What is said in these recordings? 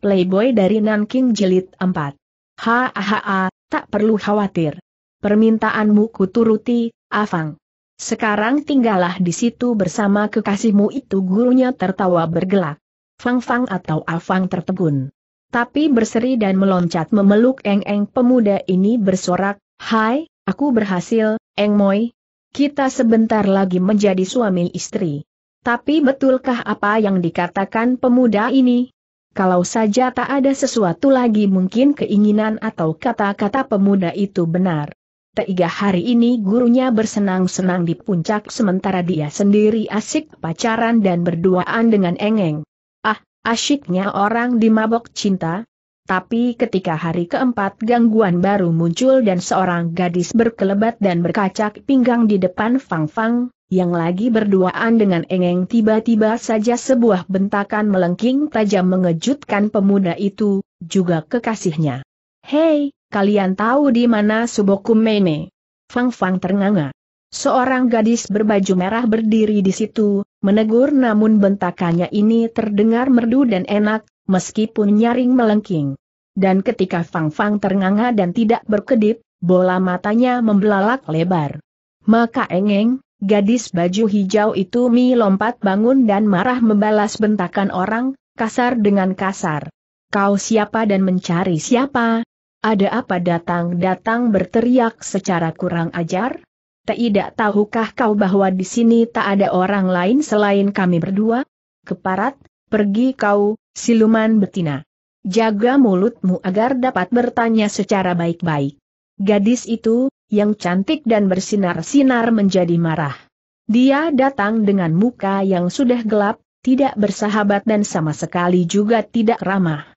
Playboy dari Nanking Jilid 4. Hahaha, tak perlu khawatir. Permintaanmu kuturuti, Afang. Sekarang tinggallah di situ bersama kekasihmu itu gurunya tertawa bergelak. Fang Fang atau Afang tertegun. Tapi berseri dan meloncat memeluk Eng-Eng pemuda ini bersorak, Hai, aku berhasil, Eng Moi. Kita sebentar lagi menjadi suami istri. Tapi betulkah apa yang dikatakan pemuda ini? kalau saja tak ada sesuatu lagi mungkin keinginan atau kata-kata pemuda itu benar. Tiga hari ini gurunya bersenang-senang di puncak sementara dia sendiri asik pacaran dan berduaan dengan Engeng. Ah, asyiknya orang di mabok cinta. Tapi ketika hari keempat gangguan baru muncul dan seorang gadis berkelebat dan berkacak pinggang di depan Fang Fang, yang lagi berduaan dengan Engeng tiba-tiba saja sebuah bentakan melengking tajam mengejutkan pemuda itu, juga kekasihnya. Hei, kalian tahu di mana Suboku Meme? Fang Fang ternganga. Seorang gadis berbaju merah berdiri di situ, menegur namun bentakannya ini terdengar merdu dan enak, meskipun nyaring melengking. Dan ketika Fang Fang ternganga dan tidak berkedip, bola matanya membelalak lebar. Maka Engeng, Gadis baju hijau itu Mi lompat bangun dan marah membalas bentakan orang, kasar dengan kasar. Kau siapa dan mencari siapa? Ada apa datang-datang berteriak secara kurang ajar? Tidak tahukah kau bahwa di sini tak ada orang lain selain kami berdua? Keparat, pergi kau, siluman betina. Jaga mulutmu agar dapat bertanya secara baik-baik. Gadis itu, yang cantik dan bersinar-sinar menjadi marah. Dia datang dengan muka yang sudah gelap, tidak bersahabat dan sama sekali juga tidak ramah.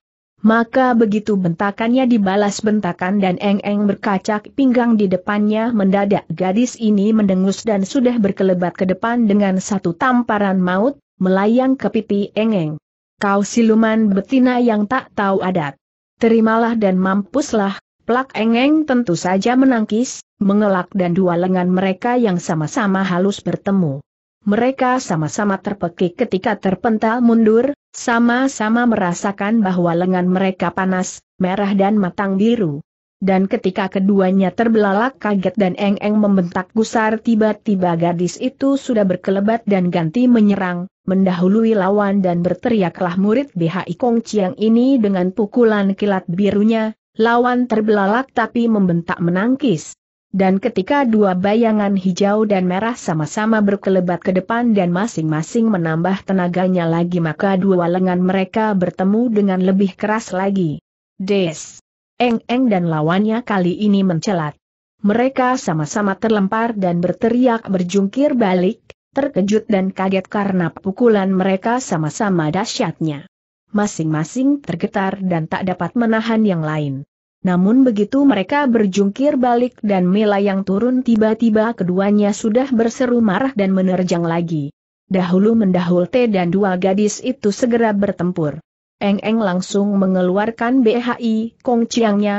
Maka begitu bentakannya dibalas bentakan dan Eng-Eng berkacak pinggang di depannya mendadak gadis ini mendengus dan sudah berkelebat ke depan dengan satu tamparan maut, melayang ke pipi Eng-Eng. Kau siluman betina yang tak tahu adat. Terimalah dan mampuslah Plak Engeng tentu saja menangkis, mengelak dan dua lengan mereka yang sama-sama halus bertemu. Mereka sama-sama terpekik ketika terpental mundur, sama-sama merasakan bahwa lengan mereka panas, merah dan matang biru. Dan ketika keduanya terbelalak kaget dan eng-eng membentak gusar tiba-tiba gadis itu sudah berkelebat dan ganti menyerang, mendahului lawan dan berteriaklah murid BHI Kong Chiang ini dengan pukulan kilat birunya, Lawan terbelalak tapi membentak menangkis. Dan ketika dua bayangan hijau dan merah sama-sama berkelebat ke depan dan masing-masing menambah tenaganya lagi maka dua lengan mereka bertemu dengan lebih keras lagi. Des. Eng-eng dan lawannya kali ini mencelat. Mereka sama-sama terlempar dan berteriak berjungkir balik, terkejut dan kaget karena pukulan mereka sama-sama dahsyatnya masing-masing tergetar dan tak dapat menahan yang lain. Namun begitu mereka berjungkir balik dan Mila yang turun tiba-tiba keduanya sudah berseru marah dan menerjang lagi. Dahulu mendahul T dan dua gadis itu segera bertempur. Eng-Eng langsung mengeluarkan BHI, Kong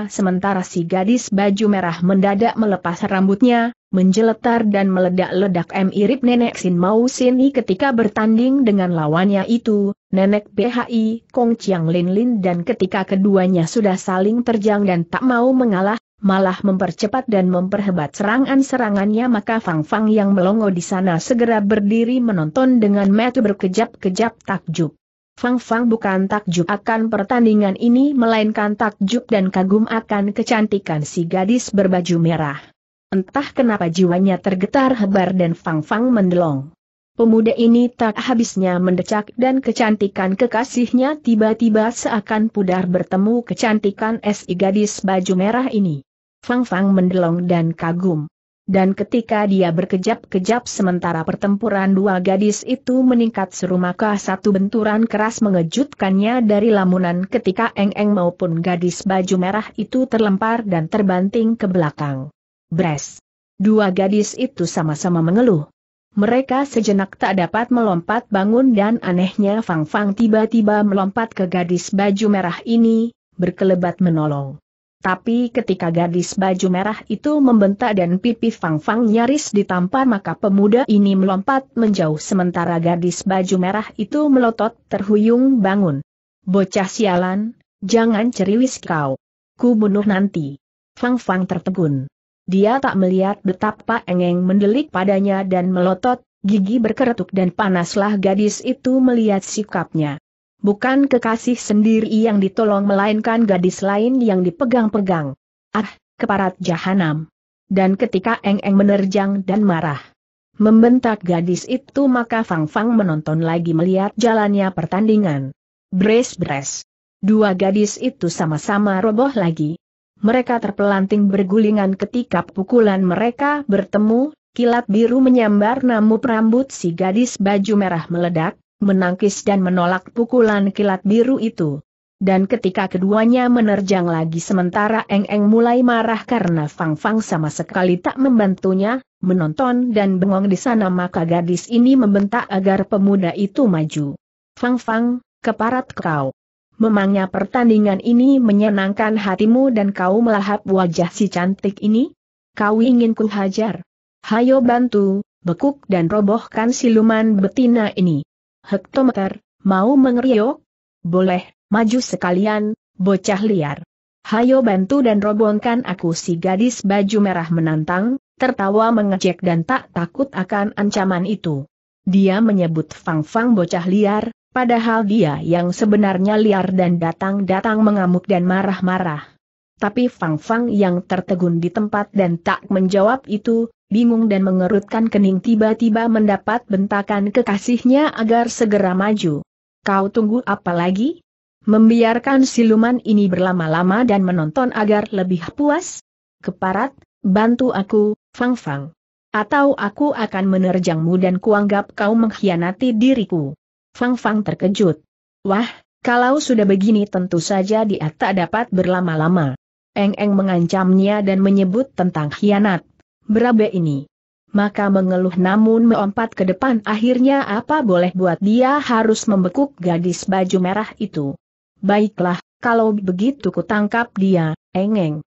sementara si gadis baju merah mendadak melepas rambutnya, menjeletar dan meledak-ledak mirip nenek Sin Mau Sini ketika bertanding dengan lawannya itu, nenek BHI, Kong Chiang Lin Lin dan ketika keduanya sudah saling terjang dan tak mau mengalah, malah mempercepat dan memperhebat serangan-serangannya maka Fang Fang yang melongo di sana segera berdiri menonton dengan mata berkejap-kejap takjub. Fang Fang bukan takjub akan pertandingan ini melainkan takjub dan kagum akan kecantikan si gadis berbaju merah. Entah kenapa jiwanya tergetar hebar dan Fang Fang mendelong. Pemuda ini tak habisnya mendecak dan kecantikan kekasihnya tiba-tiba seakan pudar bertemu kecantikan si gadis baju merah ini. Fang Fang mendelong dan kagum dan ketika dia berkejap-kejap sementara pertempuran dua gadis itu meningkat seru maka satu benturan keras mengejutkannya dari lamunan ketika Eng-Eng maupun gadis baju merah itu terlempar dan terbanting ke belakang. Bres! Dua gadis itu sama-sama mengeluh. Mereka sejenak tak dapat melompat bangun dan anehnya Fang Fang tiba-tiba melompat ke gadis baju merah ini, berkelebat menolong. Tapi ketika gadis baju merah itu membentak dan pipi Fang Fang nyaris ditampar maka pemuda ini melompat menjauh sementara gadis baju merah itu melotot terhuyung bangun. Bocah sialan, jangan ceriwis kau. Ku bunuh nanti. Fang Fang tertegun. Dia tak melihat betapa engeng mendelik padanya dan melotot, gigi berkeretuk dan panaslah gadis itu melihat sikapnya bukan kekasih sendiri yang ditolong melainkan gadis lain yang dipegang-pegang. Ah, keparat jahanam. Dan ketika Eng Eng menerjang dan marah. Membentak gadis itu maka Fang Fang menonton lagi melihat jalannya pertandingan. Bres-bres. Dua gadis itu sama-sama roboh lagi. Mereka terpelanting bergulingan ketika pukulan mereka bertemu, kilat biru menyambar namu rambut si gadis baju merah meledak, menangkis dan menolak pukulan kilat biru itu. Dan ketika keduanya menerjang lagi sementara Eng Eng mulai marah karena Fang Fang sama sekali tak membantunya, menonton dan bengong di sana maka gadis ini membentak agar pemuda itu maju. Fang Fang, keparat kau. Memangnya pertandingan ini menyenangkan hatimu dan kau melahap wajah si cantik ini? Kau ingin kuhajar? Hayo bantu, bekuk dan robohkan siluman betina ini hektometer, mau mengeriok? Boleh, maju sekalian, bocah liar. Hayo bantu dan robongkan aku si gadis baju merah menantang, tertawa mengejek dan tak takut akan ancaman itu. Dia menyebut Fang Fang bocah liar, padahal dia yang sebenarnya liar dan datang-datang mengamuk dan marah-marah. Tapi Fang Fang yang tertegun di tempat dan tak menjawab itu, bingung dan mengerutkan kening tiba-tiba mendapat bentakan kekasihnya agar segera maju. Kau tunggu apa lagi? Membiarkan siluman ini berlama-lama dan menonton agar lebih puas? Keparat, bantu aku, Fang Fang. Atau aku akan menerjangmu dan kuanggap kau mengkhianati diriku. Fang Fang terkejut. Wah, kalau sudah begini tentu saja dia tak dapat berlama-lama. Eng-eng mengancamnya dan menyebut tentang khianat berabe ini. Maka mengeluh namun melompat ke depan akhirnya apa boleh buat dia harus membekuk gadis baju merah itu. Baiklah, kalau begitu kutangkap dia, engeng.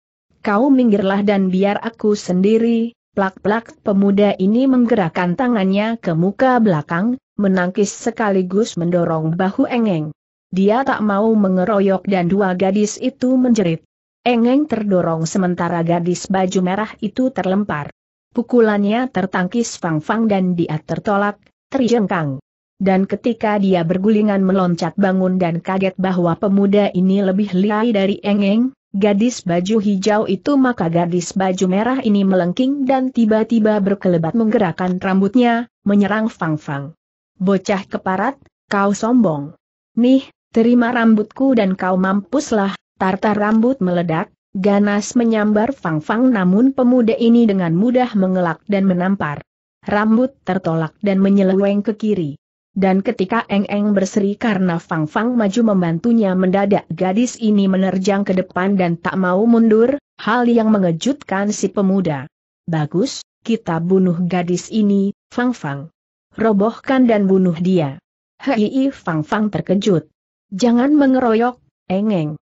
Kau minggirlah dan biar aku sendiri, plak-plak pemuda ini menggerakkan tangannya ke muka belakang, menangkis sekaligus mendorong bahu engeng. Dia tak mau mengeroyok dan dua gadis itu menjerit. Engeng terdorong sementara gadis baju merah itu terlempar. Pukulannya tertangkis fang-fang dan dia tertolak, terjengkang. Dan ketika dia bergulingan meloncat bangun dan kaget bahwa pemuda ini lebih lihai dari Engeng, gadis baju hijau itu maka gadis baju merah ini melengking dan tiba-tiba berkelebat menggerakkan rambutnya, menyerang fang-fang. Bocah keparat, kau sombong. Nih, terima rambutku dan kau mampuslah, Tarta rambut meledak, ganas menyambar Fang Fang namun pemuda ini dengan mudah mengelak dan menampar. Rambut tertolak dan menyeleweng ke kiri. Dan ketika Eng Eng berseri karena Fang Fang maju membantunya mendadak gadis ini menerjang ke depan dan tak mau mundur, hal yang mengejutkan si pemuda. Bagus, kita bunuh gadis ini, Fang Fang. Robohkan dan bunuh dia. Hei Fang Fang terkejut. Jangan mengeroyok, Eng Eng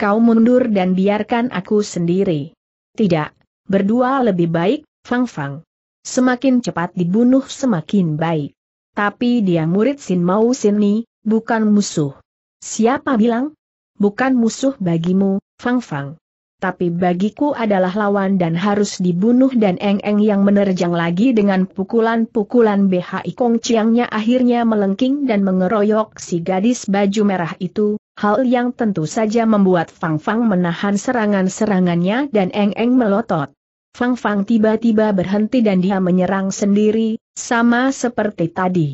kau mundur dan biarkan aku sendiri. Tidak, berdua lebih baik, Fang Fang. Semakin cepat dibunuh semakin baik. Tapi dia murid Sin Mau Sin Ni, bukan musuh. Siapa bilang? Bukan musuh bagimu, Fang Fang tapi bagiku adalah lawan dan harus dibunuh dan Eng Eng yang menerjang lagi dengan pukulan-pukulan BHI Kong Chiangnya akhirnya melengking dan mengeroyok si gadis baju merah itu, hal yang tentu saja membuat Fang Fang menahan serangan-serangannya dan Eng Eng melotot. Fang Fang tiba-tiba berhenti dan dia menyerang sendiri, sama seperti tadi.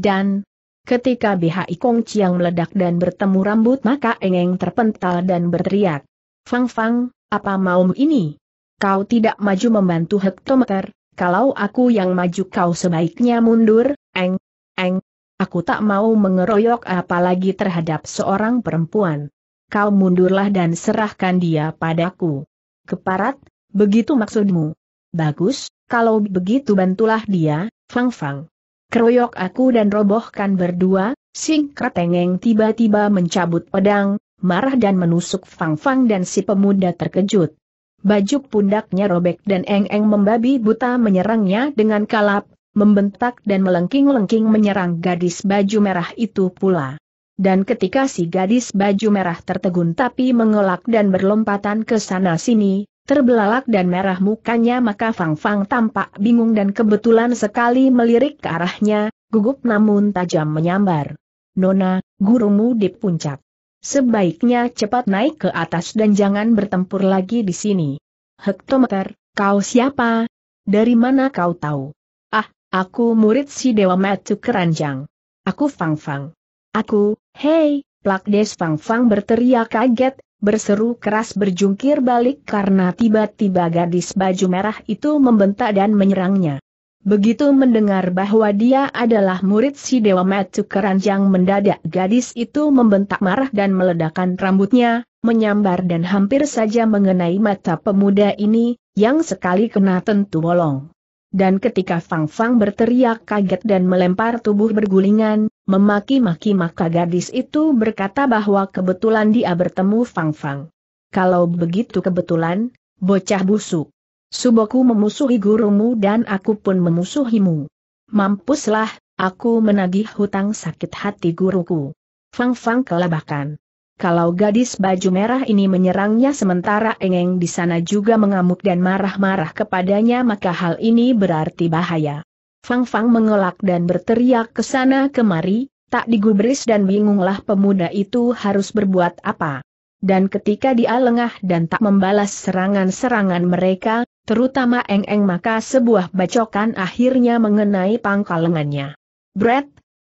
Dan, ketika BHI Kong Chiang meledak dan bertemu rambut maka Eng Eng terpental dan berteriak. Fang Fang, apa maumu ini? Kau tidak maju membantu hektometer, kalau aku yang maju kau sebaiknya mundur, eng, eng. Aku tak mau mengeroyok apalagi terhadap seorang perempuan. Kau mundurlah dan serahkan dia padaku. Keparat, begitu maksudmu. Bagus, kalau begitu bantulah dia, Fang Fang. Keroyok aku dan robohkan berdua, Sing tengeng tiba-tiba mencabut pedang, marah dan menusuk Fang Fang dan si pemuda terkejut. Baju pundaknya robek dan Eng-Eng membabi buta menyerangnya dengan kalap, membentak dan melengking-lengking menyerang gadis baju merah itu pula. Dan ketika si gadis baju merah tertegun tapi mengelak dan berlompatan ke sana-sini, terbelalak dan merah mukanya maka Fang Fang tampak bingung dan kebetulan sekali melirik ke arahnya, gugup namun tajam menyambar. Nona, gurumu di puncak. Sebaiknya cepat naik ke atas dan jangan bertempur lagi di sini. Hektometer, kau siapa? Dari mana kau tahu? Ah, aku murid si Dewa Metu Keranjang. Aku Fang Fang. Aku, hei, Plakdes Fang Fang berteriak kaget, berseru keras berjungkir balik karena tiba-tiba gadis baju merah itu membentak dan menyerangnya. Begitu mendengar bahwa dia adalah murid si Dewa Matu Keranjang mendadak gadis itu membentak marah dan meledakkan rambutnya, menyambar dan hampir saja mengenai mata pemuda ini, yang sekali kena tentu bolong. Dan ketika Fang Fang berteriak kaget dan melempar tubuh bergulingan, memaki-maki maka gadis itu berkata bahwa kebetulan dia bertemu Fang Fang. Kalau begitu kebetulan, bocah busuk. Suboku memusuhi gurumu dan aku pun memusuhimu. Mampuslah, aku menagih hutang sakit hati guruku. Fang Fang kelabakan. Kalau gadis baju merah ini menyerangnya sementara Engeng di sana juga mengamuk dan marah-marah kepadanya maka hal ini berarti bahaya. Fang Fang mengelak dan berteriak ke sana kemari, tak digubris dan bingunglah pemuda itu harus berbuat apa. Dan ketika dia lengah dan tak membalas serangan-serangan mereka, terutama Eng-Eng maka sebuah bacokan akhirnya mengenai pangkal lengannya. Brett!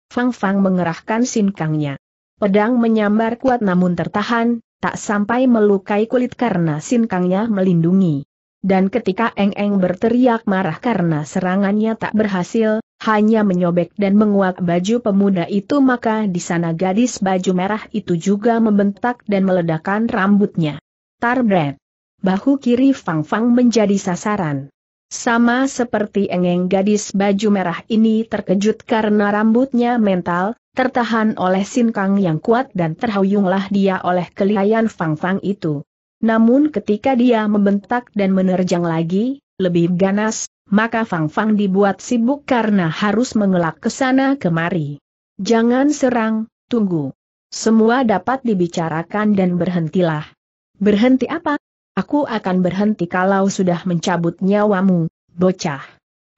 Fang-Fang mengerahkan sinkangnya. Pedang menyambar kuat namun tertahan, tak sampai melukai kulit karena sinkangnya melindungi. Dan ketika Eng-Eng berteriak marah karena serangannya tak berhasil, hanya menyobek dan menguak baju pemuda itu maka di sana gadis baju merah itu juga membentak dan meledakkan rambutnya. Tar Tarbret! bahu kiri Fang Fang menjadi sasaran. Sama seperti engeng gadis baju merah ini terkejut karena rambutnya mental, tertahan oleh sin Kang yang kuat dan terhuyunglah dia oleh kelihayan Fang Fang itu. Namun ketika dia membentak dan menerjang lagi, lebih ganas, maka Fang Fang dibuat sibuk karena harus mengelak ke sana kemari. Jangan serang, tunggu. Semua dapat dibicarakan dan berhentilah. Berhenti apa? Aku akan berhenti kalau sudah mencabut nyawamu, bocah.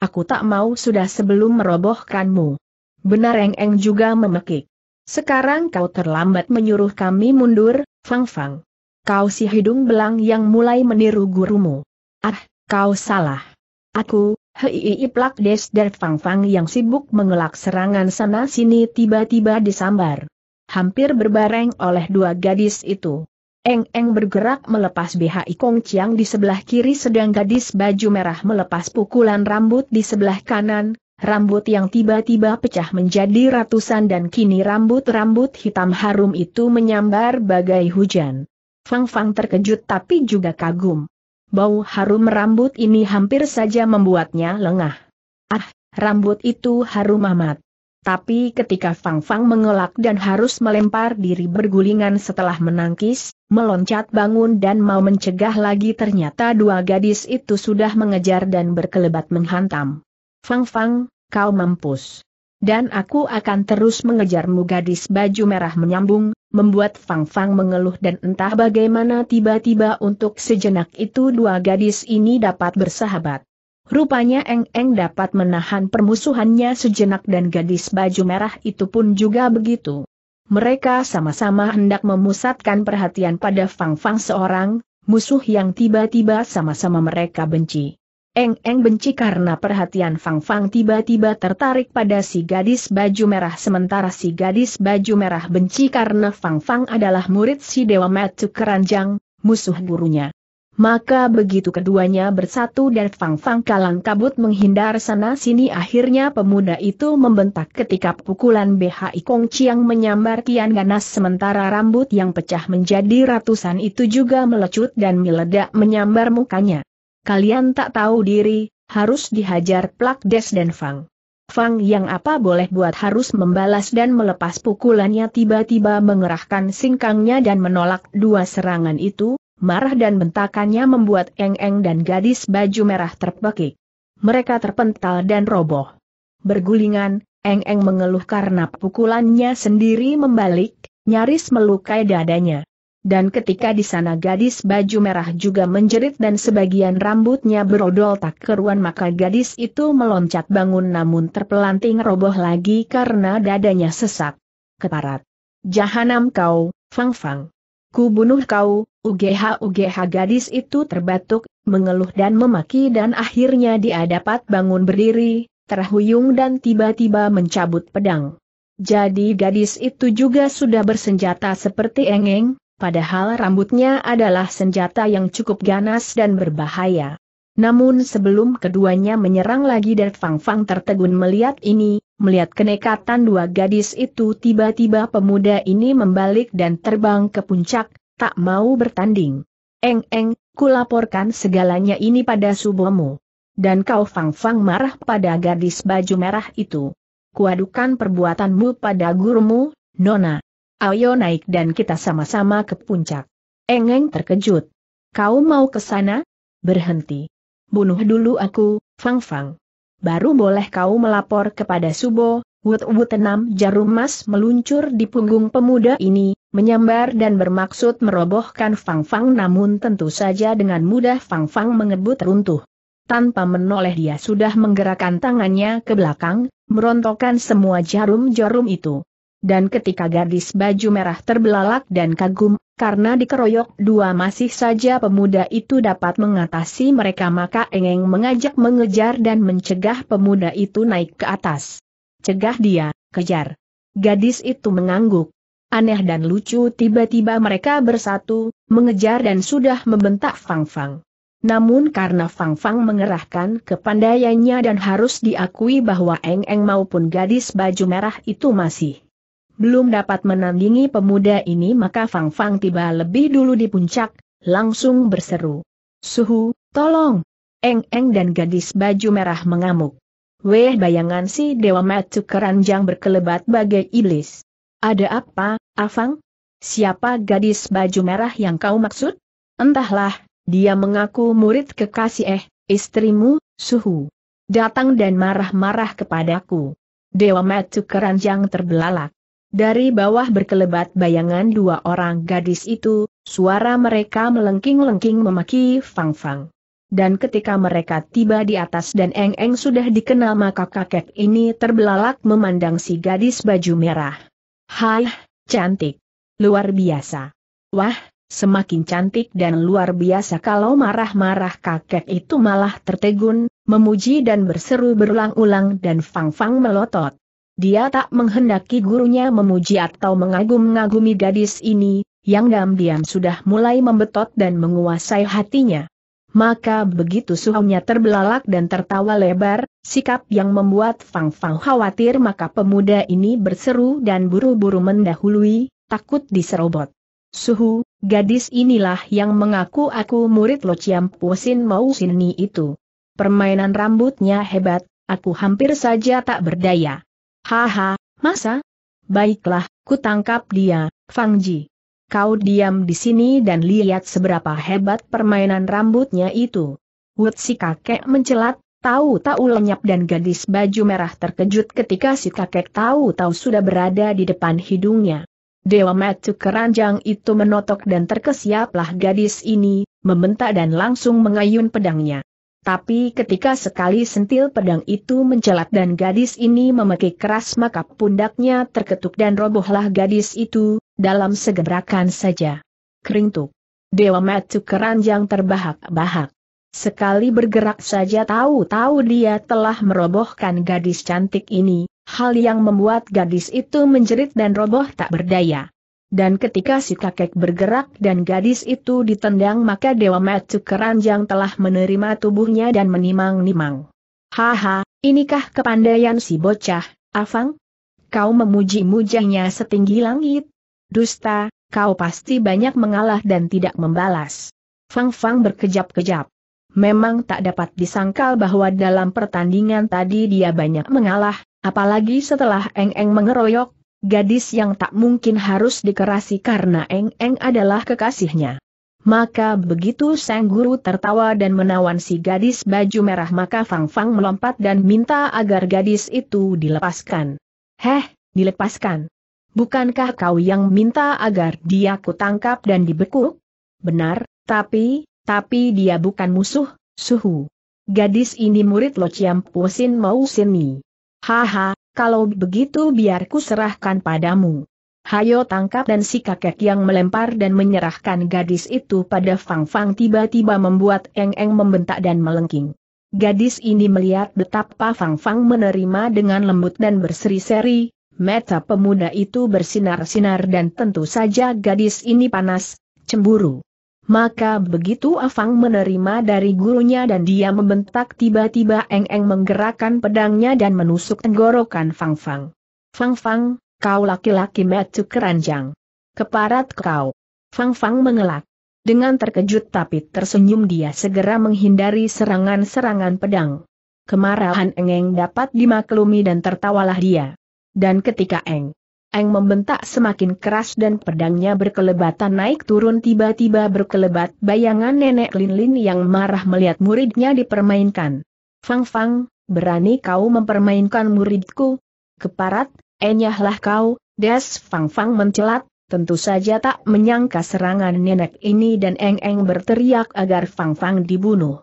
Aku tak mau sudah sebelum merobohkanmu. Benar Eng Eng juga memekik. Sekarang kau terlambat menyuruh kami mundur, Fang Fang. Kau si hidung belang yang mulai meniru gurumu. Ah, kau salah. Aku, hei plak des der Fang Fang yang sibuk mengelak serangan sana-sini tiba-tiba disambar. Hampir berbareng oleh dua gadis itu. Eng Eng bergerak melepas BH Kong Chiang di sebelah kiri sedang gadis baju merah melepas pukulan rambut di sebelah kanan, rambut yang tiba-tiba pecah menjadi ratusan dan kini rambut-rambut hitam harum itu menyambar bagai hujan. Fang Fang terkejut tapi juga kagum. Bau harum rambut ini hampir saja membuatnya lengah. Ah, rambut itu harum amat. Tapi ketika Fang Fang mengelak dan harus melempar diri bergulingan setelah menangkis, meloncat bangun dan mau mencegah lagi ternyata dua gadis itu sudah mengejar dan berkelebat menghantam. Fang Fang, kau mampus. Dan aku akan terus mengejarmu gadis baju merah menyambung, membuat Fang Fang mengeluh dan entah bagaimana tiba-tiba untuk sejenak itu dua gadis ini dapat bersahabat. Rupanya Eng Eng dapat menahan permusuhannya sejenak dan gadis baju merah itu pun juga begitu. Mereka sama-sama hendak memusatkan perhatian pada Fang Fang seorang, musuh yang tiba-tiba sama-sama mereka benci. Eng Eng benci karena perhatian Fang Fang tiba-tiba tertarik pada si gadis baju merah sementara si gadis baju merah benci karena Fang Fang adalah murid si Dewa Matu Keranjang, musuh gurunya. Maka begitu keduanya bersatu dan Fang Fang kalang kabut menghindar sana-sini akhirnya pemuda itu membentak ketika pukulan BHI Kong Chiang menyambar kian Ganas sementara rambut yang pecah menjadi ratusan itu juga melecut dan meledak menyambar mukanya. Kalian tak tahu diri, harus dihajar Plak Des dan Fang. Fang yang apa boleh buat harus membalas dan melepas pukulannya tiba-tiba mengerahkan singkangnya dan menolak dua serangan itu, Marah dan bentakannya membuat Eng-Eng dan gadis baju merah terpekik. Mereka terpental dan roboh. Bergulingan, Eng-Eng mengeluh karena pukulannya sendiri membalik, nyaris melukai dadanya. Dan ketika di sana gadis baju merah juga menjerit dan sebagian rambutnya berodol tak keruan maka gadis itu meloncat bangun namun terpelanting roboh lagi karena dadanya sesak. Keparat. Jahanam kau, Fang Fang. Ku bunuh kau, UGH-UGH gadis itu terbatuk, mengeluh dan memaki dan akhirnya dia dapat bangun berdiri, terhuyung dan tiba-tiba mencabut pedang. Jadi gadis itu juga sudah bersenjata seperti engeng, padahal rambutnya adalah senjata yang cukup ganas dan berbahaya. Namun sebelum keduanya menyerang lagi dan Fang Fang tertegun melihat ini, melihat kenekatan dua gadis itu tiba-tiba pemuda ini membalik dan terbang ke puncak, tak mau bertanding. Eng-eng, kulaporkan segalanya ini pada subomu. Dan kau fang-fang marah pada gadis baju merah itu. Kuadukan perbuatanmu pada gurumu, Nona. Ayo naik dan kita sama-sama ke puncak. Engeng terkejut. Kau mau ke sana? Berhenti. Bunuh dulu aku, fang-fang. Baru boleh kau melapor kepada Subo, wut-wut enam jarum emas meluncur di punggung pemuda ini, menyambar dan bermaksud merobohkan Fang Fang namun tentu saja dengan mudah Fang Fang mengebut runtuh. Tanpa menoleh dia sudah menggerakkan tangannya ke belakang, merontokkan semua jarum-jarum itu. Dan ketika gadis baju merah terbelalak dan kagum, karena dikeroyok dua masih saja pemuda itu dapat mengatasi mereka maka Engeng mengajak mengejar dan mencegah pemuda itu naik ke atas. Cegah dia, kejar. Gadis itu mengangguk. Aneh dan lucu tiba-tiba mereka bersatu, mengejar dan sudah membentak Fang Fang. Namun karena Fang Fang mengerahkan kepandaiannya dan harus diakui bahwa Eng Eng maupun gadis baju merah itu masih belum dapat menandingi pemuda ini maka Fang Fang tiba lebih dulu di puncak, langsung berseru. Suhu, tolong! Eng Eng dan gadis baju merah mengamuk. Weh bayangan si Dewa Matu keranjang berkelebat bagai iblis. Ada apa, Afang? Siapa gadis baju merah yang kau maksud? Entahlah, dia mengaku murid kekasih eh, istrimu, suhu. Datang dan marah-marah kepadaku. Dewa Metu keranjang terbelalak. Dari bawah berkelebat bayangan dua orang gadis itu, suara mereka melengking-lengking memaki Fang Fang. Dan ketika mereka tiba di atas dan Eng Eng sudah dikenal maka kakek ini terbelalak memandang si gadis baju merah. Hai, cantik. Luar biasa. Wah, semakin cantik dan luar biasa kalau marah-marah kakek itu malah tertegun, memuji dan berseru berulang-ulang dan fang-fang melotot. Dia tak menghendaki gurunya memuji atau mengagum-ngagumi gadis ini, yang diam-diam sudah mulai membetot dan menguasai hatinya. Maka begitu suhunya terbelalak dan tertawa lebar, sikap yang membuat Fang Fang khawatir maka pemuda ini berseru dan buru-buru mendahului, takut diserobot. Suhu, gadis inilah yang mengaku aku murid Lo Chiam Pusin Mau Sini itu. Permainan rambutnya hebat, aku hampir saja tak berdaya. Haha, masa? Baiklah, ku tangkap dia, Fang Ji kau diam di sini dan lihat seberapa hebat permainan rambutnya itu. Wut si kakek mencelat, tahu-tahu lenyap dan gadis baju merah terkejut ketika si kakek tahu-tahu sudah berada di depan hidungnya. Dewa Metu keranjang itu menotok dan terkesiaplah gadis ini, membentak dan langsung mengayun pedangnya. Tapi ketika sekali sentil pedang itu mencelat dan gadis ini memekik keras maka pundaknya terketuk dan robohlah gadis itu, dalam segebrakan saja. Kerintuk. Dewa Matsu keranjang terbahak-bahak. Sekali bergerak saja tahu-tahu dia telah merobohkan gadis cantik ini, hal yang membuat gadis itu menjerit dan roboh tak berdaya. Dan ketika si kakek bergerak dan gadis itu ditendang maka Dewa Matsu keranjang telah menerima tubuhnya dan menimang-nimang. Haha, inikah kepandaian si bocah, Afang? Kau memuji mujanya setinggi langit, dusta, kau pasti banyak mengalah dan tidak membalas. Fang Fang berkejap-kejap. Memang tak dapat disangkal bahwa dalam pertandingan tadi dia banyak mengalah, apalagi setelah Eng Eng mengeroyok, gadis yang tak mungkin harus dikerasi karena Eng Eng adalah kekasihnya. Maka begitu sang guru tertawa dan menawan si gadis baju merah maka Fang Fang melompat dan minta agar gadis itu dilepaskan. Heh, dilepaskan. Bukankah kau yang minta agar dia kutangkap dan dibekuk? Benar, tapi, tapi dia bukan musuh, suhu. Gadis ini murid Lo ciam Pusin Mau Sini. Haha, kalau begitu biarku serahkan padamu. Hayo tangkap dan si kakek yang melempar dan menyerahkan gadis itu pada Fang Fang tiba-tiba membuat Eng Eng membentak dan melengking. Gadis ini melihat betapa Fang Fang menerima dengan lembut dan berseri-seri, Meta pemuda itu bersinar-sinar dan tentu saja gadis ini panas, cemburu. Maka begitu Afang menerima dari gurunya dan dia membentak tiba-tiba Eng-Eng menggerakkan pedangnya dan menusuk tenggorokan Fang Fang. Fang Fang, kau laki-laki metu keranjang. Keparat kau. Fang Fang mengelak. Dengan terkejut tapi tersenyum dia segera menghindari serangan-serangan pedang. Kemarahan Eng-Eng dapat dimaklumi dan tertawalah dia. Dan ketika Eng Eng membentak semakin keras dan pedangnya berkelebatan naik turun tiba-tiba berkelebat bayangan nenek Lin-Lin yang marah melihat muridnya dipermainkan. Fang-Fang, berani kau mempermainkan muridku? Keparat, enyahlah kau, des Fang-Fang mencelat, tentu saja tak menyangka serangan nenek ini dan Eng-Eng berteriak agar Fang-Fang dibunuh.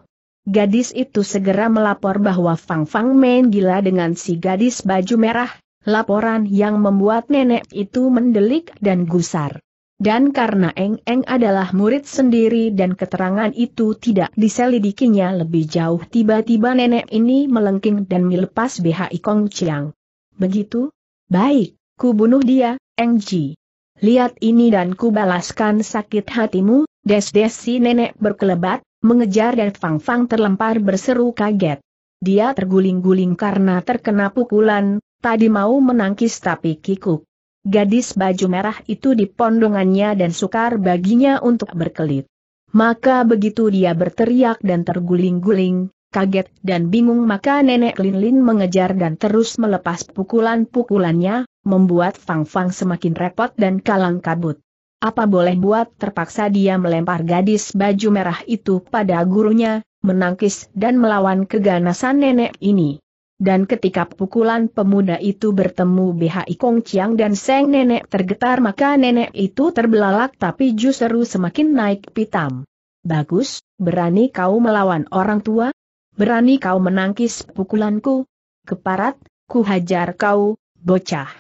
Gadis itu segera melapor bahwa Fang Fang main gila dengan si gadis baju merah, Laporan yang membuat nenek itu mendelik dan gusar. Dan karena Eng Eng adalah murid sendiri dan keterangan itu tidak diselidikinya lebih jauh tiba-tiba nenek ini melengking dan melepas BHI Kong Chiang. Begitu? Baik, ku bunuh dia, Eng Ji. Lihat ini dan ku balaskan sakit hatimu, des-des si nenek berkelebat, mengejar dan Fang Fang terlempar berseru kaget. Dia terguling-guling karena terkena pukulan, Tadi mau menangkis tapi kikuk. Gadis baju merah itu di pondongannya dan sukar baginya untuk berkelit. Maka begitu dia berteriak dan terguling-guling, kaget dan bingung maka nenek Lin -lin mengejar dan terus melepas pukulan-pukulannya, membuat Fang Fang semakin repot dan kalang kabut. Apa boleh buat terpaksa dia melempar gadis baju merah itu pada gurunya, menangkis dan melawan keganasan nenek ini dan ketika pukulan pemuda itu bertemu BHI Kong Chiang dan Seng Nenek tergetar maka nenek itu terbelalak tapi justru semakin naik pitam. Bagus, berani kau melawan orang tua? Berani kau menangkis pukulanku? Keparat, ku hajar kau, bocah.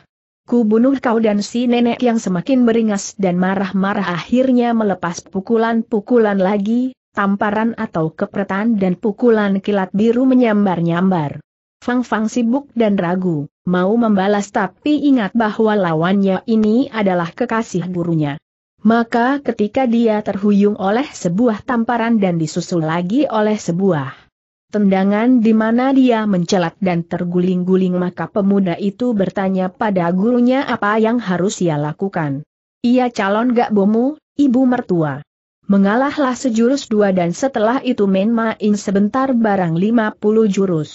Ku bunuh kau dan si nenek yang semakin beringas dan marah-marah akhirnya melepas pukulan-pukulan lagi, tamparan atau kepretan dan pukulan kilat biru menyambar-nyambar. Fang Fang sibuk dan ragu, mau membalas tapi ingat bahwa lawannya ini adalah kekasih gurunya. Maka ketika dia terhuyung oleh sebuah tamparan dan disusul lagi oleh sebuah tendangan di mana dia mencelat dan terguling-guling maka pemuda itu bertanya pada gurunya apa yang harus ia lakukan. Ia calon gak bomu, ibu mertua. Mengalahlah sejurus dua dan setelah itu main-main sebentar barang 50 jurus.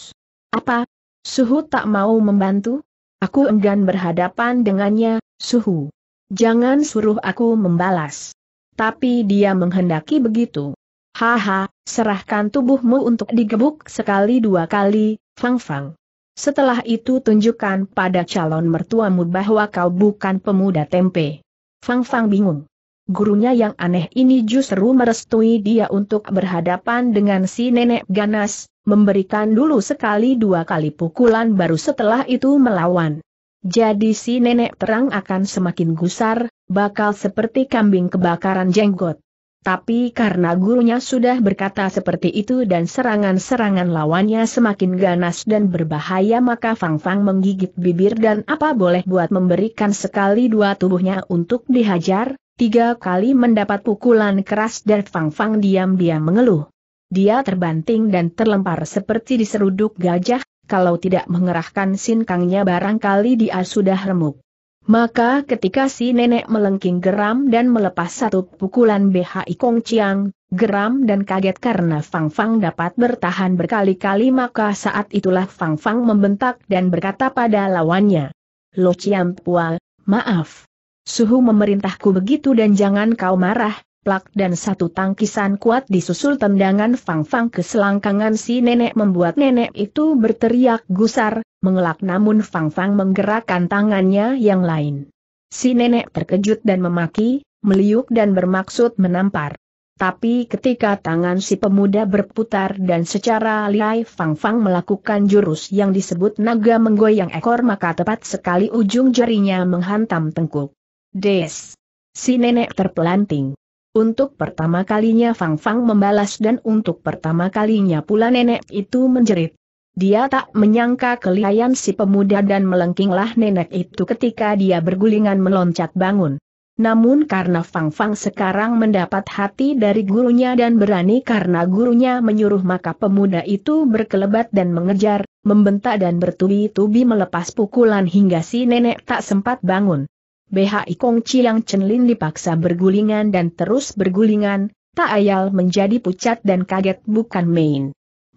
Apa? Suhu tak mau membantu? Aku enggan berhadapan dengannya, Suhu. Jangan suruh aku membalas. Tapi dia menghendaki begitu. Haha, serahkan tubuhmu untuk digebuk sekali dua kali, Fang Fang. Setelah itu tunjukkan pada calon mertuamu bahwa kau bukan pemuda tempe. Fang Fang bingung. Gurunya yang aneh ini justru merestui dia untuk berhadapan dengan si nenek ganas, Memberikan dulu sekali dua kali pukulan baru setelah itu melawan. Jadi si nenek terang akan semakin gusar, bakal seperti kambing kebakaran jenggot. Tapi karena gurunya sudah berkata seperti itu dan serangan-serangan lawannya semakin ganas dan berbahaya maka Fang Fang menggigit bibir dan apa boleh buat memberikan sekali dua tubuhnya untuk dihajar, tiga kali mendapat pukulan keras dan Fang Fang diam-diam mengeluh dia terbanting dan terlempar seperti diseruduk gajah, kalau tidak mengerahkan sinkangnya barangkali dia sudah remuk. Maka ketika si nenek melengking geram dan melepas satu pukulan BHI Kong Chiang, geram dan kaget karena Fang Fang dapat bertahan berkali-kali maka saat itulah Fang Fang membentak dan berkata pada lawannya. Lo Chiang Pual, maaf. Suhu memerintahku begitu dan jangan kau marah, plak dan satu tangkisan kuat disusul tendangan fang-fang ke selangkangan si nenek membuat nenek itu berteriak gusar, mengelak namun fang-fang menggerakkan tangannya yang lain. Si nenek terkejut dan memaki, meliuk dan bermaksud menampar. Tapi ketika tangan si pemuda berputar dan secara liai Fang Fang melakukan jurus yang disebut naga menggoyang ekor maka tepat sekali ujung jarinya menghantam tengkuk. Des! Si nenek terpelanting. Untuk pertama kalinya Fang Fang membalas dan untuk pertama kalinya pula nenek itu menjerit. Dia tak menyangka kelihayan si pemuda dan melengkinglah nenek itu ketika dia bergulingan meloncat bangun. Namun karena Fang Fang sekarang mendapat hati dari gurunya dan berani karena gurunya menyuruh maka pemuda itu berkelebat dan mengejar, membentak dan bertubi-tubi melepas pukulan hingga si nenek tak sempat bangun. BHI Kong Chiang Chen Lin dipaksa bergulingan dan terus bergulingan, tak ayal menjadi pucat dan kaget bukan main.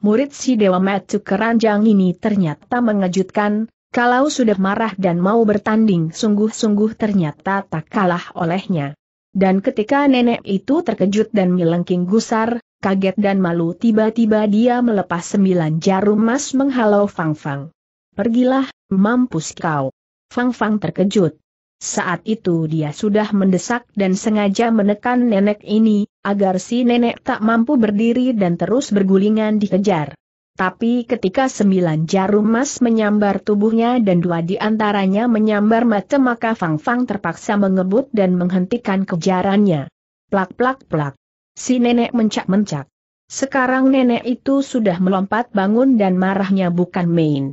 Murid si Dewa Matu Keranjang ini ternyata mengejutkan, kalau sudah marah dan mau bertanding sungguh-sungguh ternyata tak kalah olehnya. Dan ketika nenek itu terkejut dan melengking gusar, kaget dan malu tiba-tiba dia melepas sembilan jarum emas menghalau Fang Fang. Pergilah, mampus kau. Fang Fang terkejut. Saat itu dia sudah mendesak dan sengaja menekan nenek ini, agar si nenek tak mampu berdiri dan terus bergulingan dikejar. Tapi ketika sembilan jarum emas menyambar tubuhnya dan dua di antaranya menyambar mata maka Fang Fang terpaksa mengebut dan menghentikan kejarannya. Plak plak plak. Si nenek mencak mencak. Sekarang nenek itu sudah melompat bangun dan marahnya bukan main.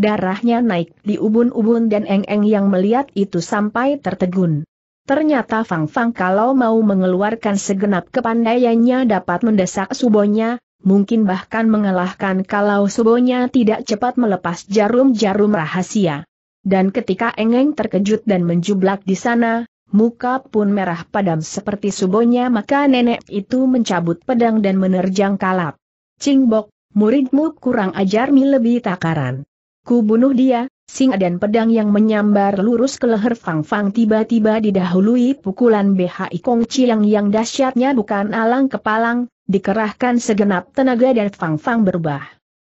Darahnya naik di ubun-ubun dan Eng-Eng yang melihat itu sampai tertegun. Ternyata Fang Fang kalau mau mengeluarkan segenap kepandaiannya dapat mendesak subonya, mungkin bahkan mengalahkan kalau subonya tidak cepat melepas jarum-jarum rahasia. Dan ketika Engeng terkejut dan menjublak di sana, muka pun merah padam seperti subonya maka nenek itu mencabut pedang dan menerjang kalap. Cingbok, muridmu kurang ajar mi lebih takaran. Ku bunuh dia, singa dan pedang yang menyambar lurus ke leher Fang Fang tiba-tiba didahului pukulan BHI Kong Chiang yang dahsyatnya bukan alang kepalang, dikerahkan segenap tenaga dan Fang Fang berubah.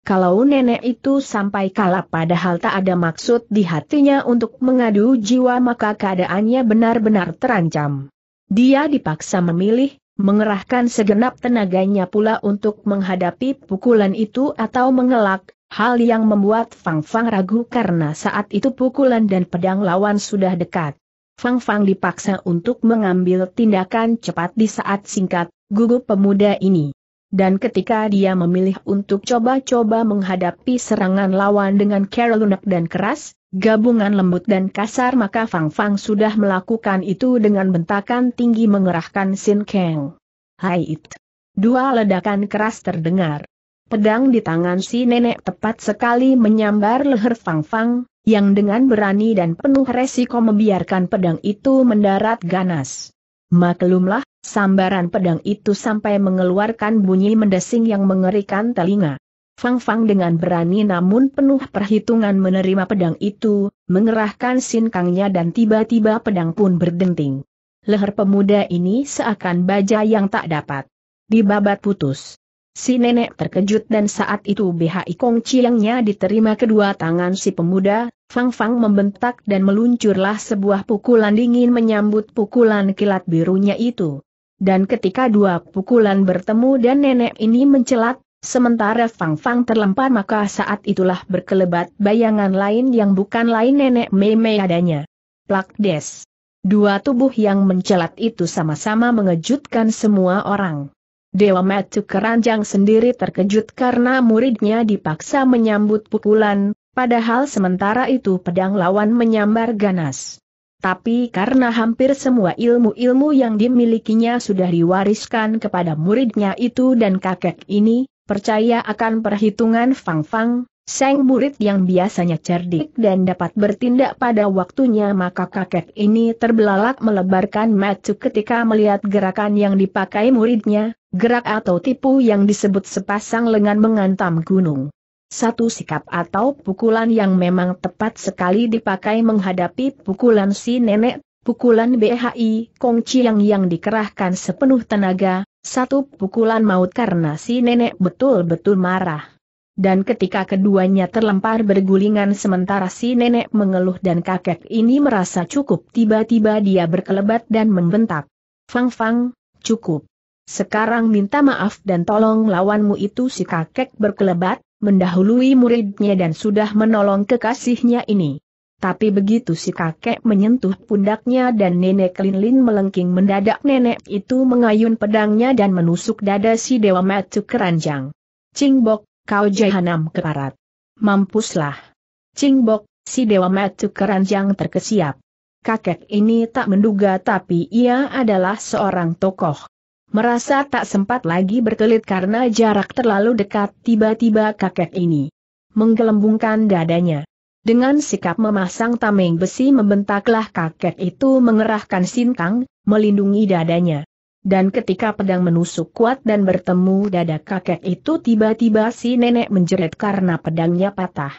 Kalau nenek itu sampai kalah padahal tak ada maksud di hatinya untuk mengadu jiwa maka keadaannya benar-benar terancam. Dia dipaksa memilih, mengerahkan segenap tenaganya pula untuk menghadapi pukulan itu atau mengelak, hal yang membuat Fang Fang ragu karena saat itu pukulan dan pedang lawan sudah dekat. Fang Fang dipaksa untuk mengambil tindakan cepat di saat singkat, gugup pemuda ini. Dan ketika dia memilih untuk coba-coba menghadapi serangan lawan dengan cara lunak dan keras, gabungan lembut dan kasar maka Fang Fang sudah melakukan itu dengan bentakan tinggi mengerahkan Sin Kang. Hai it, Dua ledakan keras terdengar. Pedang di tangan si nenek tepat sekali menyambar leher Fang Fang, yang dengan berani dan penuh resiko membiarkan pedang itu mendarat ganas. Maklumlah, sambaran pedang itu sampai mengeluarkan bunyi mendesing yang mengerikan telinga. Fang Fang dengan berani namun penuh perhitungan menerima pedang itu, mengerahkan sinkangnya dan tiba-tiba pedang pun berdenting. Leher pemuda ini seakan baja yang tak dapat dibabat putus. Si nenek terkejut dan saat itu BHI Kong Chiangnya diterima kedua tangan si pemuda, Fang Fang membentak dan meluncurlah sebuah pukulan dingin menyambut pukulan kilat birunya itu. Dan ketika dua pukulan bertemu dan nenek ini mencelat, sementara Fang Fang terlempar maka saat itulah berkelebat bayangan lain yang bukan lain nenek Meme adanya. Plak des. Dua tubuh yang mencelat itu sama-sama mengejutkan semua orang. Dewa Metu Keranjang sendiri terkejut karena muridnya dipaksa menyambut pukulan, padahal sementara itu pedang lawan menyambar ganas. Tapi karena hampir semua ilmu-ilmu yang dimilikinya sudah diwariskan kepada muridnya itu dan kakek ini, percaya akan perhitungan Fang Fang, Seng murid yang biasanya cerdik dan dapat bertindak pada waktunya maka kakek ini terbelalak melebarkan mata ketika melihat gerakan yang dipakai muridnya, gerak atau tipu yang disebut sepasang lengan mengantam gunung. Satu sikap atau pukulan yang memang tepat sekali dipakai menghadapi pukulan si nenek, pukulan BHI Kong Chiang yang dikerahkan sepenuh tenaga, satu pukulan maut karena si nenek betul-betul marah dan ketika keduanya terlempar bergulingan sementara si nenek mengeluh dan kakek ini merasa cukup tiba-tiba dia berkelebat dan membentak. Fang Fang, cukup. Sekarang minta maaf dan tolong lawanmu itu si kakek berkelebat, mendahului muridnya dan sudah menolong kekasihnya ini. Tapi begitu si kakek menyentuh pundaknya dan nenek Linlin melengking mendadak nenek itu mengayun pedangnya dan menusuk dada si Dewa Metu Keranjang. Cingbok, kau jahanam keparat. Mampuslah. Cingbok, si Dewa Metu keranjang terkesiap. Kakek ini tak menduga tapi ia adalah seorang tokoh. Merasa tak sempat lagi berkelit karena jarak terlalu dekat tiba-tiba kakek ini. Menggelembungkan dadanya. Dengan sikap memasang tameng besi membentaklah kakek itu mengerahkan sintang, melindungi dadanya dan ketika pedang menusuk kuat dan bertemu dada kakek itu tiba-tiba si nenek menjerit karena pedangnya patah.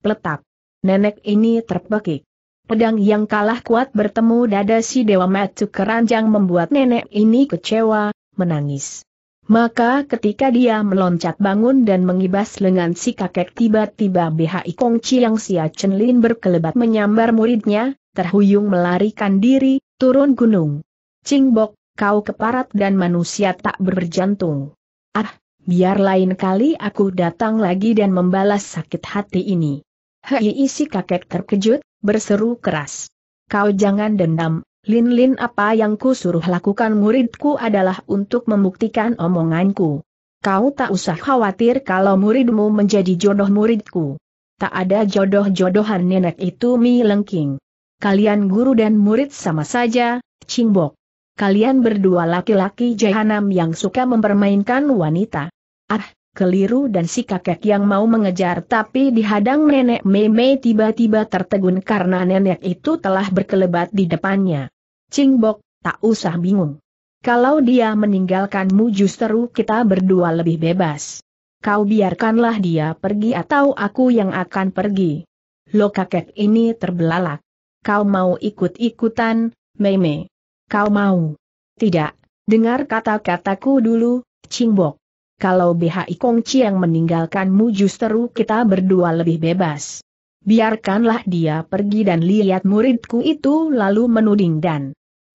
Peletak. Nenek ini terbekik. Pedang yang kalah kuat bertemu dada si Dewa matu keranjang membuat nenek ini kecewa, menangis. Maka ketika dia meloncat bangun dan mengibas lengan si kakek tiba-tiba BHI Kongci yang Sia Chen berkelebat menyambar muridnya, terhuyung melarikan diri, turun gunung. Cingbok, kau keparat dan manusia tak berjantung. Ah, biar lain kali aku datang lagi dan membalas sakit hati ini. Hei isi kakek terkejut, berseru keras. Kau jangan dendam, Lin-Lin apa yang ku suruh lakukan muridku adalah untuk membuktikan omonganku. Kau tak usah khawatir kalau muridmu menjadi jodoh muridku. Tak ada jodoh-jodohan nenek itu mi lengking. Kalian guru dan murid sama saja, cingbok kalian berdua laki-laki jahanam yang suka mempermainkan wanita. Ah, keliru dan si kakek yang mau mengejar tapi dihadang nenek Meme tiba-tiba tertegun karena nenek itu telah berkelebat di depannya. Cingbok, tak usah bingung. Kalau dia meninggalkanmu justru kita berdua lebih bebas. Kau biarkanlah dia pergi atau aku yang akan pergi. Lo kakek ini terbelalak. Kau mau ikut-ikutan, Meme. Kau mau? Tidak, dengar kata-kataku dulu, Cingbok. Kalau BHI Kong Chiang meninggalkanmu justru kita berdua lebih bebas. Biarkanlah dia pergi dan lihat muridku itu lalu menuding dan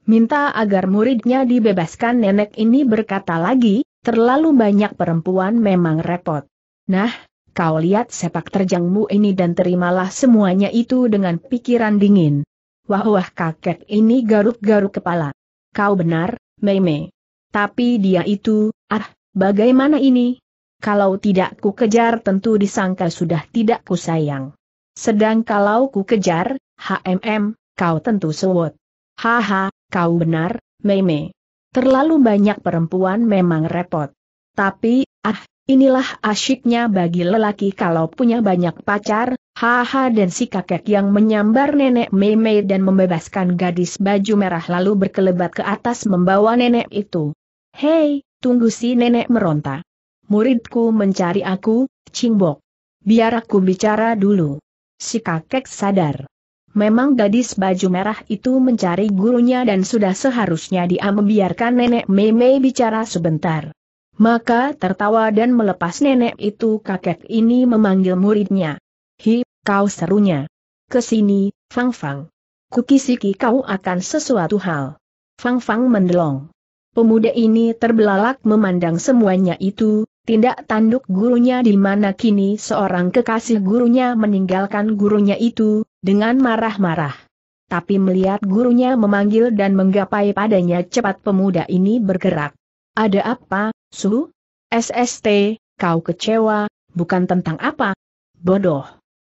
minta agar muridnya dibebaskan nenek ini berkata lagi, terlalu banyak perempuan memang repot. Nah, kau lihat sepak terjangmu ini dan terimalah semuanya itu dengan pikiran dingin. Wah wah kakek ini garuk-garuk kepala. Kau benar, Meme. Tapi dia itu, ah, bagaimana ini? Kalau tidak ku kejar tentu disangka sudah tidak ku sayang. Sedang kalau ku kejar, HMM, kau tentu sewot. Haha, kau benar, Meme. Terlalu banyak perempuan memang repot. Tapi, ah, inilah asyiknya bagi lelaki kalau punya banyak pacar, Haha dan si kakek yang menyambar nenek Meme dan membebaskan gadis baju merah lalu berkelebat ke atas membawa nenek itu. Hei, tunggu si nenek meronta. Muridku mencari aku, Cingbok. Biar aku bicara dulu. Si kakek sadar. Memang gadis baju merah itu mencari gurunya dan sudah seharusnya dia membiarkan nenek Meme bicara sebentar. Maka tertawa dan melepas nenek itu kakek ini memanggil muridnya. Hi, kau serunya. Kesini, Fang Fang. Kukisiki kau akan sesuatu hal. Fang Fang mendelong. Pemuda ini terbelalak memandang semuanya itu, tindak tanduk gurunya di mana kini seorang kekasih gurunya meninggalkan gurunya itu, dengan marah-marah. Tapi melihat gurunya memanggil dan menggapai padanya cepat pemuda ini bergerak. Ada apa, Su? SST, kau kecewa, bukan tentang apa? Bodoh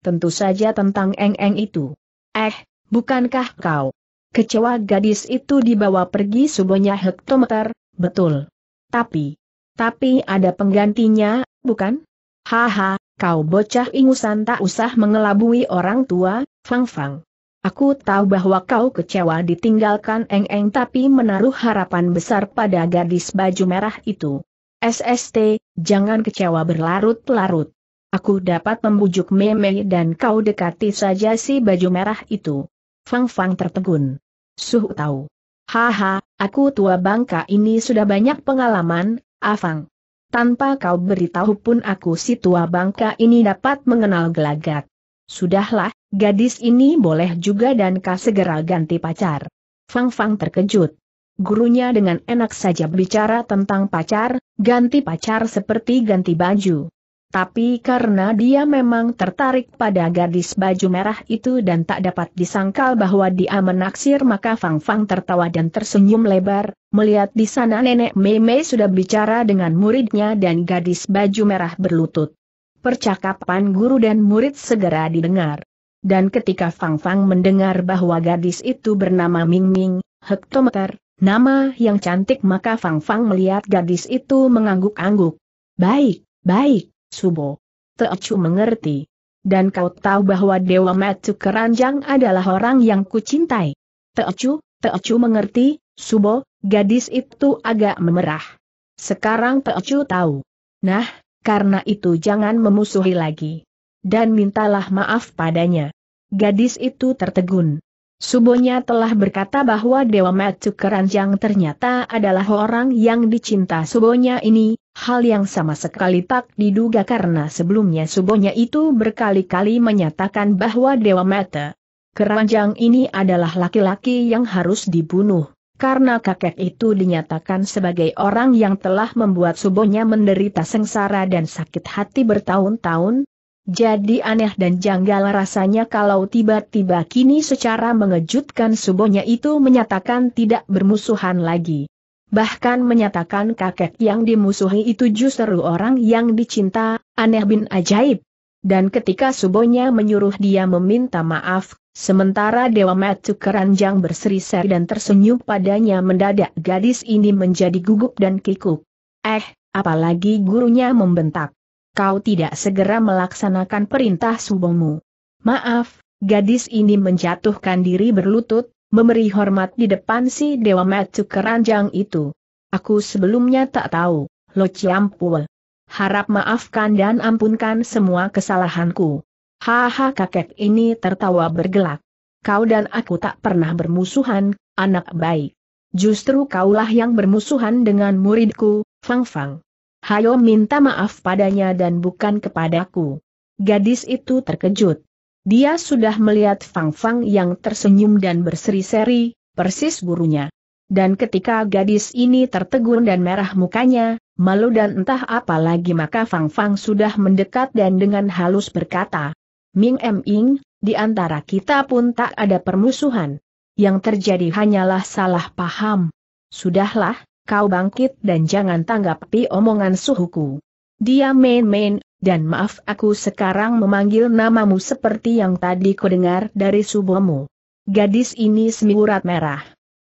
tentu saja tentang Eng-Eng itu. Eh, bukankah kau? Kecewa gadis itu dibawa pergi subonya hektometer, betul. Tapi, tapi ada penggantinya, bukan? Haha, kau bocah ingusan tak usah mengelabui orang tua, Fang Fang. Aku tahu bahwa kau kecewa ditinggalkan Eng-Eng tapi menaruh harapan besar pada gadis baju merah itu. SST, jangan kecewa berlarut-larut. Aku dapat membujuk Meme dan kau dekati saja si baju merah itu. Fang Fang tertegun. Suhu tahu. Haha, aku tua bangka ini sudah banyak pengalaman, Afang. Tanpa kau beritahu pun aku si tua bangka ini dapat mengenal gelagat. Sudahlah, gadis ini boleh juga dan kau segera ganti pacar. Fang Fang terkejut. Gurunya dengan enak saja bicara tentang pacar, ganti pacar seperti ganti baju. Tapi karena dia memang tertarik pada gadis baju merah itu dan tak dapat disangkal bahwa dia menaksir maka Fang Fang tertawa dan tersenyum lebar, melihat di sana nenek Mei sudah bicara dengan muridnya dan gadis baju merah berlutut. Percakapan guru dan murid segera didengar. Dan ketika Fang Fang mendengar bahwa gadis itu bernama Ming Ming, hektometer, nama yang cantik maka Fang Fang melihat gadis itu mengangguk-angguk. Baik, baik. Subo. Teocu mengerti. Dan kau tahu bahwa Dewa Matu Keranjang adalah orang yang kucintai. Teocu, Teocu mengerti, Subo, gadis itu agak memerah. Sekarang Teocu tahu. Nah, karena itu jangan memusuhi lagi. Dan mintalah maaf padanya. Gadis itu tertegun. Subonya telah berkata bahwa Dewa Matsu Keranjang ternyata adalah orang yang dicinta Subonya ini, Hal yang sama sekali tak diduga karena sebelumnya subonya itu berkali-kali menyatakan bahwa Dewa Mata Keranjang ini adalah laki-laki yang harus dibunuh, karena kakek itu dinyatakan sebagai orang yang telah membuat subonya menderita sengsara dan sakit hati bertahun-tahun. Jadi aneh dan janggal rasanya kalau tiba-tiba kini secara mengejutkan subonya itu menyatakan tidak bermusuhan lagi bahkan menyatakan kakek yang dimusuhi itu justru orang yang dicinta, aneh bin ajaib. Dan ketika subonya menyuruh dia meminta maaf, sementara Dewa Metu keranjang berseri-seri dan tersenyum padanya mendadak gadis ini menjadi gugup dan kikuk. Eh, apalagi gurunya membentak. Kau tidak segera melaksanakan perintah subomu. Maaf, gadis ini menjatuhkan diri berlutut, memberi hormat di depan si Dewa Matsu keranjang itu. Aku sebelumnya tak tahu, Lo Ciampul. Harap maafkan dan ampunkan semua kesalahanku. Haha kakek ini tertawa bergelak. Kau dan aku tak pernah bermusuhan, anak baik. Justru kaulah yang bermusuhan dengan muridku, Fang Fang. Hayo minta maaf padanya dan bukan kepadaku. Gadis itu terkejut. Dia sudah melihat Fang Fang yang tersenyum dan berseri-seri, persis gurunya. Dan ketika gadis ini tertegun dan merah mukanya, malu dan entah apa lagi maka Fang Fang sudah mendekat dan dengan halus berkata, Ming Em Ing, di antara kita pun tak ada permusuhan. Yang terjadi hanyalah salah paham. Sudahlah, kau bangkit dan jangan tanggapi omongan suhuku. Dia main-main, dan maaf aku sekarang memanggil namamu seperti yang tadi ku dengar dari subomu. Gadis ini semiurat merah.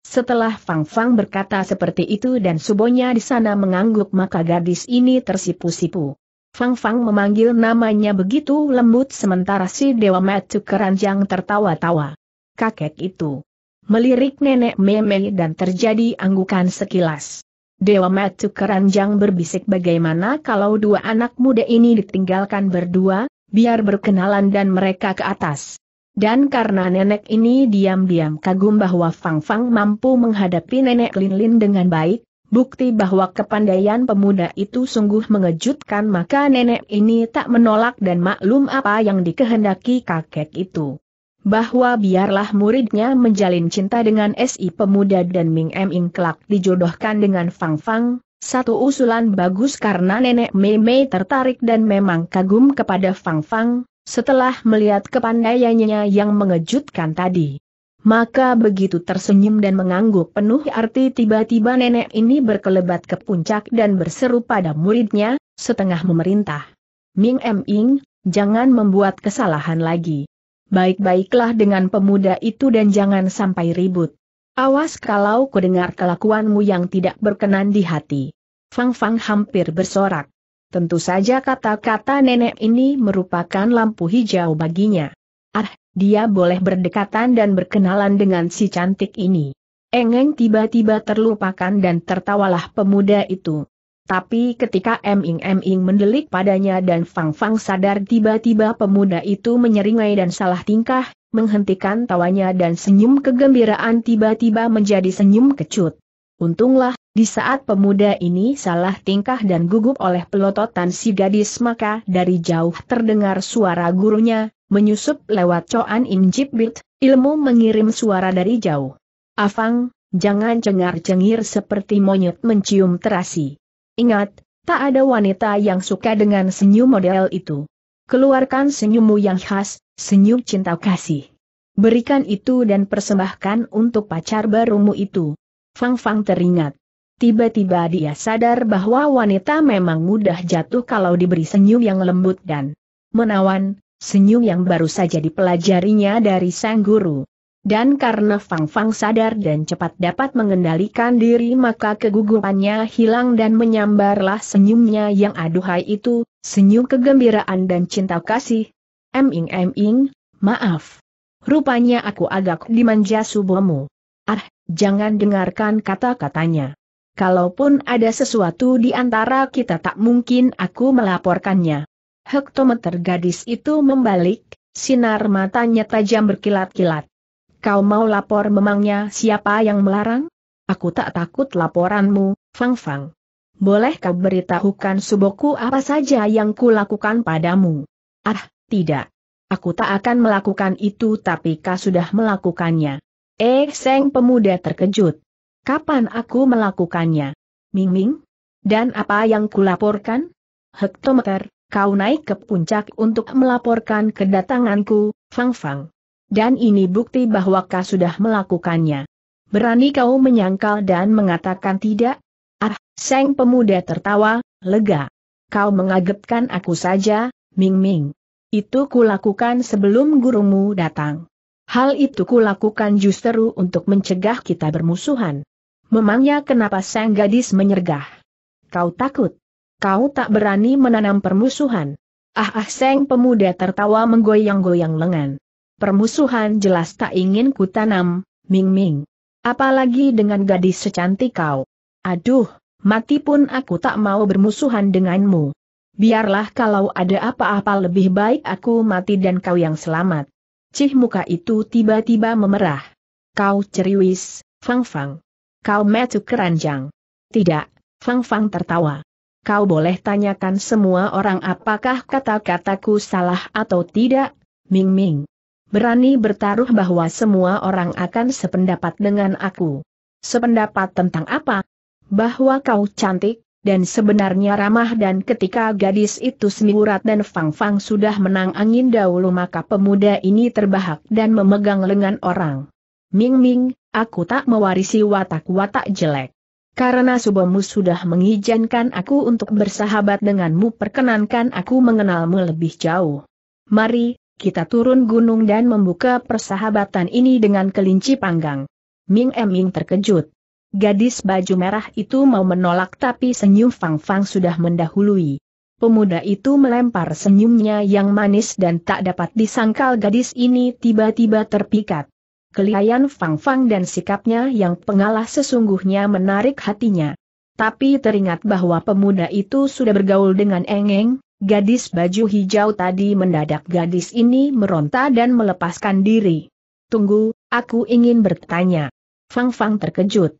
Setelah Fang Fang berkata seperti itu dan subonya di sana mengangguk maka gadis ini tersipu-sipu. Fang Fang memanggil namanya begitu lembut sementara si Dewa Metu Keranjang tertawa-tawa. Kakek itu melirik nenek meme dan terjadi anggukan sekilas. Dewa Metu Keranjang berbisik bagaimana kalau dua anak muda ini ditinggalkan berdua, biar berkenalan dan mereka ke atas. Dan karena nenek ini diam-diam kagum bahwa Fang Fang mampu menghadapi nenek Lin Lin dengan baik, bukti bahwa kepandaian pemuda itu sungguh mengejutkan maka nenek ini tak menolak dan maklum apa yang dikehendaki kakek itu bahwa biarlah muridnya menjalin cinta dengan SI pemuda dan Ming Ing kelak dijodohkan dengan Fang Fang, satu usulan bagus karena nenek Mei Mei tertarik dan memang kagum kepada Fang Fang, setelah melihat kepandaiannya yang mengejutkan tadi. Maka begitu tersenyum dan mengangguk penuh arti tiba-tiba nenek ini berkelebat ke puncak dan berseru pada muridnya, setengah memerintah. Ming M Ing, jangan membuat kesalahan lagi baik-baiklah dengan pemuda itu dan jangan sampai ribut. Awas kalau dengar kelakuanmu yang tidak berkenan di hati. Fang Fang hampir bersorak. Tentu saja kata-kata nenek ini merupakan lampu hijau baginya. Ah, dia boleh berdekatan dan berkenalan dengan si cantik ini. Engeng tiba-tiba terlupakan dan tertawalah pemuda itu. Tapi ketika Eming-Eming mendelik padanya dan Fang-Fang sadar tiba-tiba pemuda itu menyeringai dan salah tingkah, menghentikan tawanya dan senyum kegembiraan tiba-tiba menjadi senyum kecut. Untunglah, di saat pemuda ini salah tingkah dan gugup oleh pelototan si gadis maka dari jauh terdengar suara gurunya, menyusup lewat coan injib ilmu mengirim suara dari jauh. Afang, jangan cengar-cengir seperti monyet mencium terasi. Ingat, tak ada wanita yang suka dengan senyum model itu. Keluarkan senyummu yang khas, senyum cinta kasih. Berikan itu dan persembahkan untuk pacar barumu itu. Fang Fang teringat. Tiba-tiba dia sadar bahwa wanita memang mudah jatuh kalau diberi senyum yang lembut dan menawan, senyum yang baru saja dipelajarinya dari sang guru. Dan karena Fang Fang sadar dan cepat dapat mengendalikan diri maka kegugupannya hilang dan menyambarlah senyumnya yang aduhai itu, senyum kegembiraan dan cinta kasih. Eming-eming, maaf. Rupanya aku agak dimanja subuhmu. Ah, jangan dengarkan kata-katanya. Kalaupun ada sesuatu di antara kita tak mungkin aku melaporkannya. Hektometer gadis itu membalik, sinar matanya tajam berkilat-kilat. Kau mau lapor memangnya siapa yang melarang? Aku tak takut laporanmu, Fang Fang. Boleh kau beritahukan suboku apa saja yang kulakukan padamu? Ah, tidak. Aku tak akan melakukan itu tapi kau sudah melakukannya. Eh, Seng pemuda terkejut. Kapan aku melakukannya? Ming Ming? Dan apa yang kulaporkan? Hektometer, kau naik ke puncak untuk melaporkan kedatanganku, Fang Fang dan ini bukti bahwa kau sudah melakukannya. Berani kau menyangkal dan mengatakan tidak? Ah, Seng pemuda tertawa, lega. Kau mengagetkan aku saja, Ming Ming. Itu kulakukan sebelum gurumu datang. Hal itu kulakukan justru untuk mencegah kita bermusuhan. Memangnya kenapa sang gadis menyergah? Kau takut? Kau tak berani menanam permusuhan? Ah ah sang pemuda tertawa menggoyang-goyang lengan permusuhan jelas tak ingin kutanam, Ming Ming. Apalagi dengan gadis secantik kau. Aduh, mati pun aku tak mau bermusuhan denganmu. Biarlah kalau ada apa-apa lebih baik aku mati dan kau yang selamat. Cih muka itu tiba-tiba memerah. Kau ceriwis, Fang Fang. Kau metu keranjang. Tidak, Fang Fang tertawa. Kau boleh tanyakan semua orang apakah kata-kataku salah atau tidak, Ming Ming berani bertaruh bahwa semua orang akan sependapat dengan aku. Sependapat tentang apa? Bahwa kau cantik, dan sebenarnya ramah dan ketika gadis itu semiurat dan Fang Fang sudah menang angin dahulu maka pemuda ini terbahak dan memegang lengan orang. Ming Ming, aku tak mewarisi watak-watak jelek. Karena subamu sudah mengizinkan aku untuk bersahabat denganmu perkenankan aku mengenalmu lebih jauh. Mari, kita turun gunung dan membuka persahabatan ini dengan kelinci panggang. Ming Eming terkejut. Gadis baju merah itu mau menolak tapi senyum Fang Fang sudah mendahului. Pemuda itu melempar senyumnya yang manis dan tak dapat disangkal gadis ini tiba-tiba terpikat. Kelihayan Fang Fang dan sikapnya yang pengalah sesungguhnya menarik hatinya. Tapi teringat bahwa pemuda itu sudah bergaul dengan Engeng, Gadis baju hijau tadi mendadak gadis ini meronta dan melepaskan diri. Tunggu, aku ingin bertanya. Fang Fang terkejut.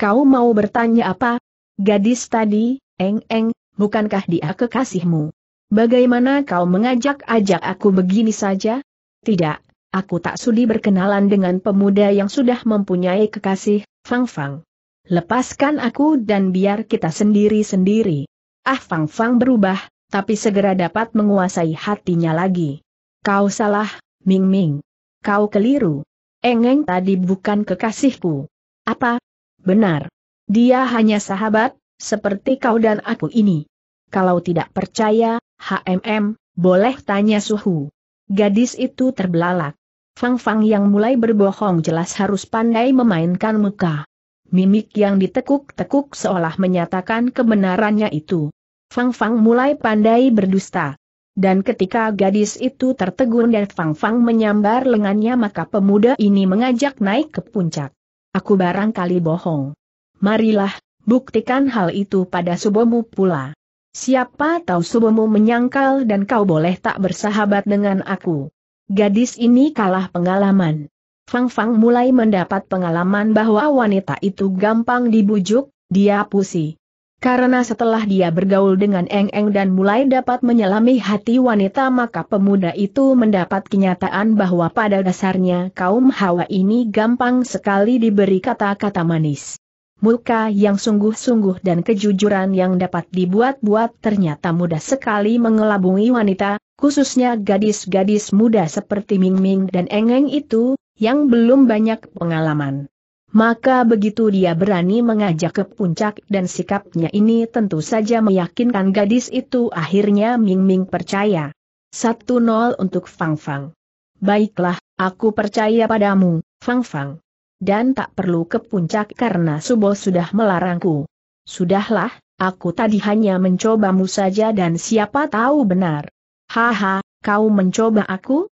Kau mau bertanya apa? Gadis tadi, Eng Eng, bukankah dia kekasihmu? Bagaimana kau mengajak-ajak aku begini saja? Tidak, aku tak sudi berkenalan dengan pemuda yang sudah mempunyai kekasih, Fang Fang. Lepaskan aku dan biar kita sendiri-sendiri. Ah Fang Fang berubah, tapi segera dapat menguasai hatinya lagi. Kau salah, Ming Ming. Kau keliru. Engeng tadi bukan kekasihku. Apa? Benar. Dia hanya sahabat, seperti kau dan aku ini. Kalau tidak percaya, HMM, boleh tanya suhu. Gadis itu terbelalak. Fang Fang yang mulai berbohong jelas harus pandai memainkan muka. Mimik yang ditekuk-tekuk seolah menyatakan kebenarannya itu. Fang Fang mulai pandai berdusta. Dan ketika gadis itu tertegun dan Fang Fang menyambar lengannya maka pemuda ini mengajak naik ke puncak. Aku barangkali bohong. Marilah, buktikan hal itu pada subomu pula. Siapa tahu subomu menyangkal dan kau boleh tak bersahabat dengan aku. Gadis ini kalah pengalaman. Fang Fang mulai mendapat pengalaman bahwa wanita itu gampang dibujuk, dia pusi. Karena setelah dia bergaul dengan Eng Eng dan mulai dapat menyelami hati wanita maka pemuda itu mendapat kenyataan bahwa pada dasarnya kaum hawa ini gampang sekali diberi kata-kata manis. Muka yang sungguh-sungguh dan kejujuran yang dapat dibuat-buat ternyata mudah sekali mengelabungi wanita, khususnya gadis-gadis muda seperti Ming Ming dan Eng Eng itu, yang belum banyak pengalaman. Maka begitu dia berani mengajak ke puncak dan sikapnya ini tentu saja meyakinkan gadis itu akhirnya Ming Ming percaya. Satu nol untuk Fang Fang. Baiklah, aku percaya padamu, Fang Fang. Dan tak perlu ke puncak karena Subo sudah melarangku. Sudahlah, aku tadi hanya mencobamu saja dan siapa tahu benar. Haha, kau mencoba aku?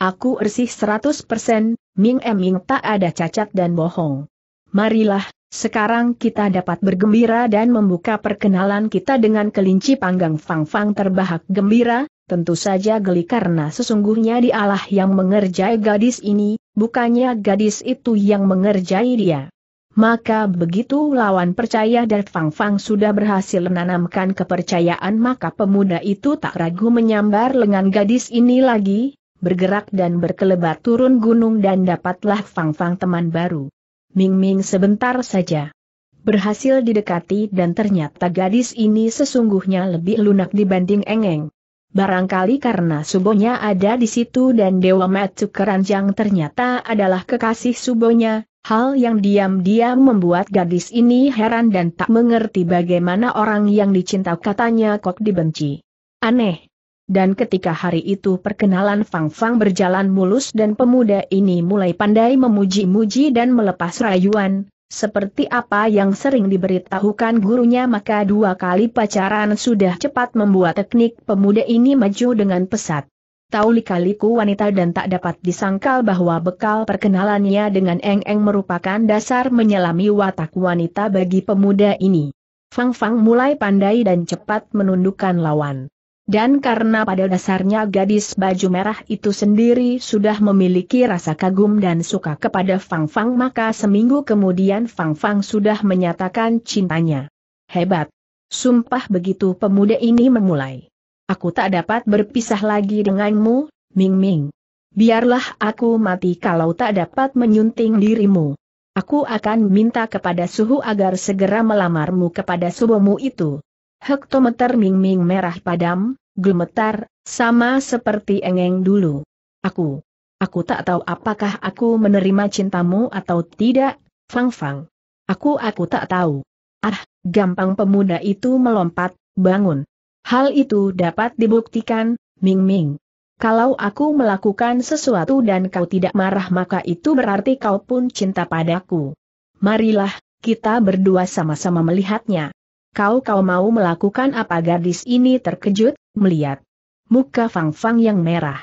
Aku ersih 100%, Ming Em Ming tak ada cacat dan bohong. Marilah, sekarang kita dapat bergembira dan membuka perkenalan kita dengan kelinci panggang Fang Fang terbahak gembira, tentu saja geli karena sesungguhnya dialah yang mengerjai gadis ini, bukannya gadis itu yang mengerjai dia. Maka begitu lawan percaya dan Fang Fang sudah berhasil menanamkan kepercayaan maka pemuda itu tak ragu menyambar lengan gadis ini lagi, bergerak dan berkelebat turun gunung dan dapatlah Fang Fang teman baru. Ming Ming sebentar saja berhasil didekati dan ternyata gadis ini sesungguhnya lebih lunak dibanding Engeng. Barangkali karena subonya ada di situ dan Dewa Matsu Keranjang ternyata adalah kekasih subonya, hal yang diam-diam membuat gadis ini heran dan tak mengerti bagaimana orang yang dicinta katanya kok dibenci. Aneh, dan ketika hari itu perkenalan Fang Fang berjalan mulus dan pemuda ini mulai pandai memuji-muji dan melepas rayuan, seperti apa yang sering diberitahukan gurunya maka dua kali pacaran sudah cepat membuat teknik pemuda ini maju dengan pesat. Tahu kaliku wanita dan tak dapat disangkal bahwa bekal perkenalannya dengan Eng Eng merupakan dasar menyelami watak wanita bagi pemuda ini. Fang Fang mulai pandai dan cepat menundukkan lawan. Dan karena pada dasarnya gadis baju merah itu sendiri sudah memiliki rasa kagum dan suka kepada Fang Fang maka seminggu kemudian Fang Fang sudah menyatakan cintanya. Hebat. Sumpah begitu pemuda ini memulai. Aku tak dapat berpisah lagi denganmu, Ming Ming. Biarlah aku mati kalau tak dapat menyunting dirimu. Aku akan minta kepada suhu agar segera melamarmu kepada subomu itu. Hektometer Ming-Ming merah padam, gemetar, sama seperti engeng dulu. Aku, aku tak tahu apakah aku menerima cintamu atau tidak, Fang Fang. Aku aku tak tahu. Ah, gampang pemuda itu melompat, bangun. Hal itu dapat dibuktikan, Ming Ming. Kalau aku melakukan sesuatu dan kau tidak marah maka itu berarti kau pun cinta padaku. Marilah, kita berdua sama-sama melihatnya. Kau-kau mau melakukan apa gadis ini terkejut, melihat muka Fang Fang yang merah.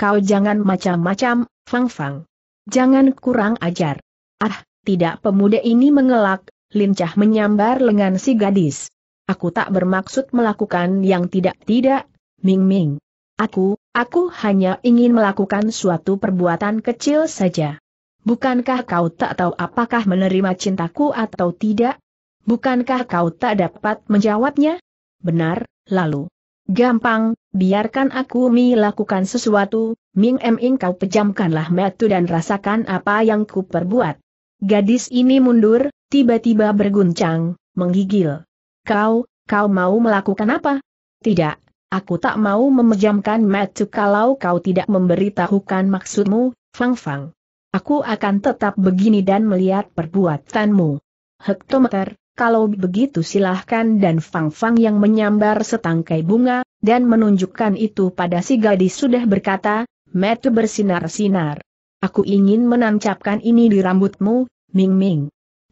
Kau jangan macam-macam, Fang Fang. Jangan kurang ajar. Ah, tidak pemuda ini mengelak, lincah menyambar lengan si gadis. Aku tak bermaksud melakukan yang tidak-tidak, Ming Ming. Aku, aku hanya ingin melakukan suatu perbuatan kecil saja. Bukankah kau tak tahu apakah menerima cintaku atau tidak? Bukankah kau tak dapat menjawabnya? Benar, lalu. Gampang, biarkan aku Mi lakukan sesuatu, Ming Em kau pejamkanlah metu dan rasakan apa yang ku perbuat. Gadis ini mundur, tiba-tiba berguncang, menggigil. Kau, kau mau melakukan apa? Tidak, aku tak mau memejamkan metu kalau kau tidak memberitahukan maksudmu, Fang Fang. Aku akan tetap begini dan melihat perbuatanmu. Hektometer, kalau begitu silahkan dan Fang Fang yang menyambar setangkai bunga, dan menunjukkan itu pada si gadis sudah berkata, metu bersinar-sinar. Aku ingin menancapkan ini di rambutmu, Ming Ming.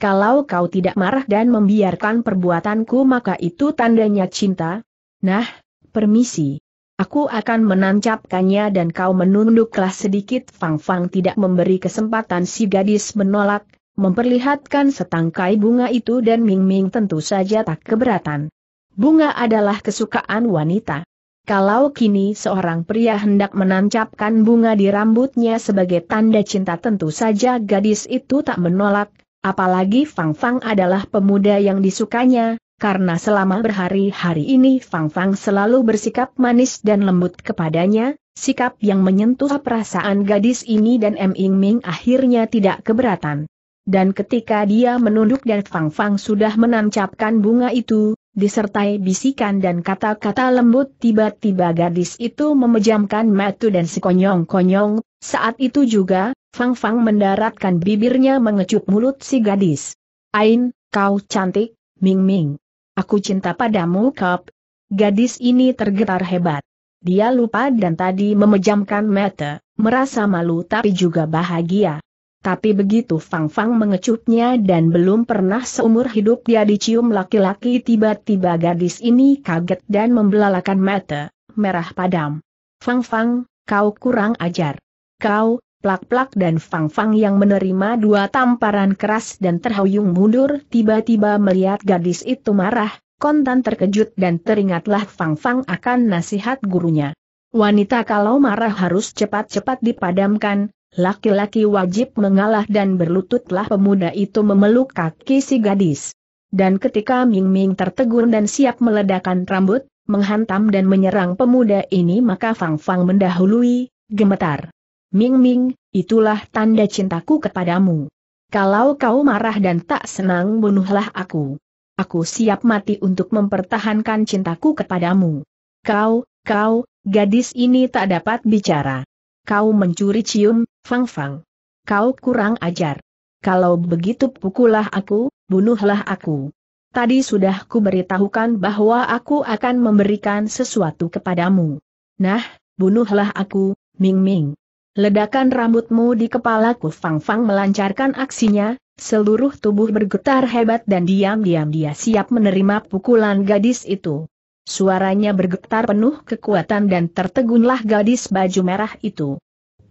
Kalau kau tidak marah dan membiarkan perbuatanku maka itu tandanya cinta. Nah, permisi. Aku akan menancapkannya dan kau menunduklah sedikit Fang Fang tidak memberi kesempatan si gadis menolak, memperlihatkan setangkai bunga itu dan Ming Ming tentu saja tak keberatan. Bunga adalah kesukaan wanita. Kalau kini seorang pria hendak menancapkan bunga di rambutnya sebagai tanda cinta tentu saja gadis itu tak menolak, apalagi Fang Fang adalah pemuda yang disukanya, karena selama berhari-hari ini Fang Fang selalu bersikap manis dan lembut kepadanya, sikap yang menyentuh perasaan gadis ini dan M. Ing Ming akhirnya tidak keberatan. Dan ketika dia menunduk dan Fang Fang sudah menancapkan bunga itu, disertai bisikan dan kata-kata lembut tiba-tiba gadis itu memejamkan mata dan sekonyong-konyong, saat itu juga, Fang Fang mendaratkan bibirnya mengecup mulut si gadis. Ain, kau cantik, Ming Ming. Aku cinta padamu kap. Gadis ini tergetar hebat. Dia lupa dan tadi memejamkan mata, merasa malu tapi juga bahagia. Tapi begitu Fang Fang mengecupnya dan belum pernah seumur hidup dia dicium laki-laki tiba-tiba gadis ini kaget dan membelalakan mata, merah padam. Fang Fang, kau kurang ajar. Kau, plak-plak dan Fang Fang yang menerima dua tamparan keras dan terhuyung mundur tiba-tiba melihat gadis itu marah, kontan terkejut dan teringatlah Fang Fang akan nasihat gurunya. Wanita kalau marah harus cepat-cepat dipadamkan, Laki-laki wajib mengalah dan berlututlah pemuda itu memeluk kaki si gadis. Dan ketika Ming Ming tertegun dan siap meledakan rambut, menghantam dan menyerang pemuda ini maka Fang Fang mendahului, gemetar. Ming Ming, itulah tanda cintaku kepadamu. Kalau kau marah dan tak senang bunuhlah aku. Aku siap mati untuk mempertahankan cintaku kepadamu. Kau, kau, gadis ini tak dapat bicara. Kau mencuri cium, Fang Fang. Kau kurang ajar. Kalau begitu pukullah aku, bunuhlah aku. Tadi sudah ku beritahukan bahwa aku akan memberikan sesuatu kepadamu. Nah, bunuhlah aku, Ming Ming. Ledakan rambutmu di kepalaku Fang Fang melancarkan aksinya, seluruh tubuh bergetar hebat dan diam-diam dia siap menerima pukulan gadis itu. Suaranya bergetar penuh kekuatan dan tertegunlah gadis baju merah itu.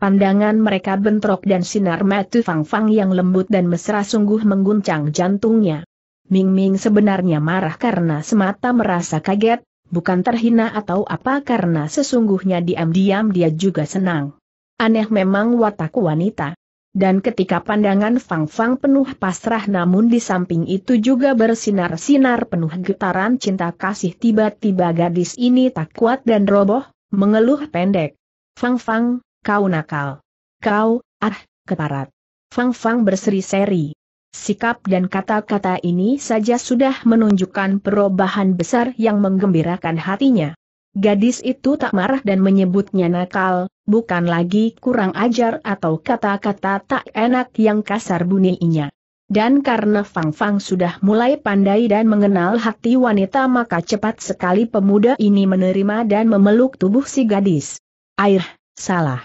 Pandangan mereka bentrok dan sinar mata Fang Fang yang lembut dan mesra sungguh mengguncang jantungnya. Ming Ming sebenarnya marah karena semata merasa kaget, bukan terhina atau apa karena sesungguhnya diam-diam dia juga senang. Aneh memang watak wanita dan ketika pandangan Fang Fang penuh pasrah namun di samping itu juga bersinar-sinar penuh getaran cinta kasih tiba-tiba gadis ini tak kuat dan roboh, mengeluh pendek. Fang Fang, kau nakal. Kau, ah, keparat. Fang Fang berseri-seri. Sikap dan kata-kata ini saja sudah menunjukkan perubahan besar yang menggembirakan hatinya. Gadis itu tak marah dan menyebutnya nakal, bukan lagi kurang ajar atau kata-kata tak enak yang kasar bunyinya. Dan karena Fang Fang sudah mulai pandai dan mengenal hati wanita maka cepat sekali pemuda ini menerima dan memeluk tubuh si gadis. Air, salah.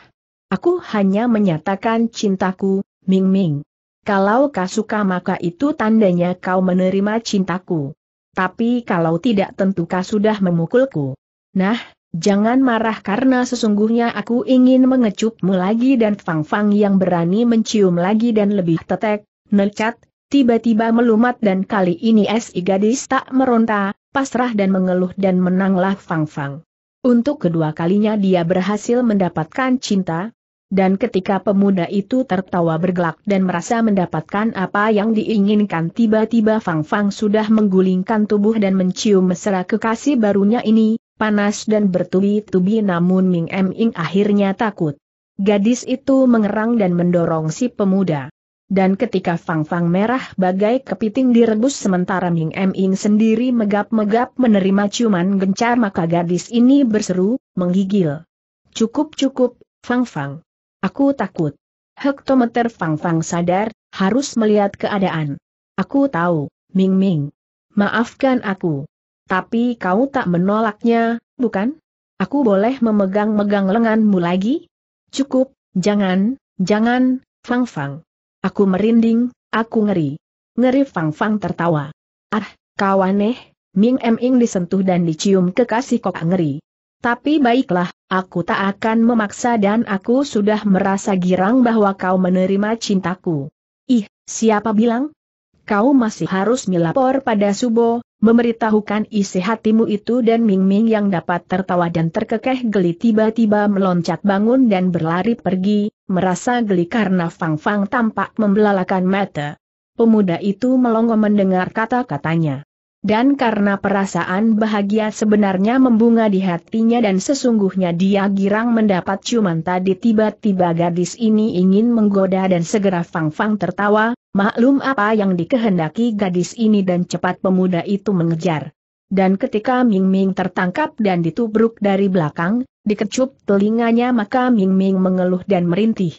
Aku hanya menyatakan cintaku, Ming Ming. Kalau kau suka maka itu tandanya kau menerima cintaku. Tapi kalau tidak tentu kau sudah memukulku. Nah, Jangan marah karena sesungguhnya aku ingin mengecupmu lagi dan Fang Fang yang berani mencium lagi dan lebih tetek, necat, tiba-tiba melumat dan kali ini si gadis tak meronta, pasrah dan mengeluh dan menanglah Fang Fang. Untuk kedua kalinya dia berhasil mendapatkan cinta, dan ketika pemuda itu tertawa bergelak dan merasa mendapatkan apa yang diinginkan tiba-tiba Fang Fang sudah menggulingkan tubuh dan mencium mesra kekasih barunya ini, panas dan bertubi-tubi namun Ming Em Ing akhirnya takut. Gadis itu mengerang dan mendorong si pemuda. Dan ketika Fang Fang merah bagai kepiting direbus sementara Ming Em Ing sendiri megap-megap menerima ciuman gencar maka gadis ini berseru, menggigil. Cukup-cukup, Fang Fang. Aku takut. Hektometer Fang Fang sadar, harus melihat keadaan. Aku tahu, Ming Ming. Maafkan aku. Tapi kau tak menolaknya, bukan? Aku boleh memegang-megang lenganmu lagi? Cukup, jangan, jangan, Fang Fang. Aku merinding, aku ngeri. Ngeri Fang Fang tertawa. Ah, kau aneh, Ming Em Ing disentuh dan dicium kekasih kok ngeri. Tapi baiklah, aku tak akan memaksa dan aku sudah merasa girang bahwa kau menerima cintaku. Ih, siapa bilang? Kau masih harus melapor pada Subo, memberitahukan isi hatimu itu dan Ming Ming yang dapat tertawa dan terkekeh geli tiba-tiba meloncat bangun dan berlari pergi, merasa geli karena Fang Fang tampak membelalakan mata. Pemuda itu melongo mendengar kata-katanya. Dan karena perasaan bahagia sebenarnya membunga di hatinya dan sesungguhnya dia girang mendapat ciuman tadi tiba-tiba gadis ini ingin menggoda dan segera Fang Fang tertawa, Maklum apa yang dikehendaki gadis ini dan cepat pemuda itu mengejar. Dan ketika Ming Ming tertangkap dan ditubruk dari belakang, dikecup telinganya maka Ming Ming mengeluh dan merintih.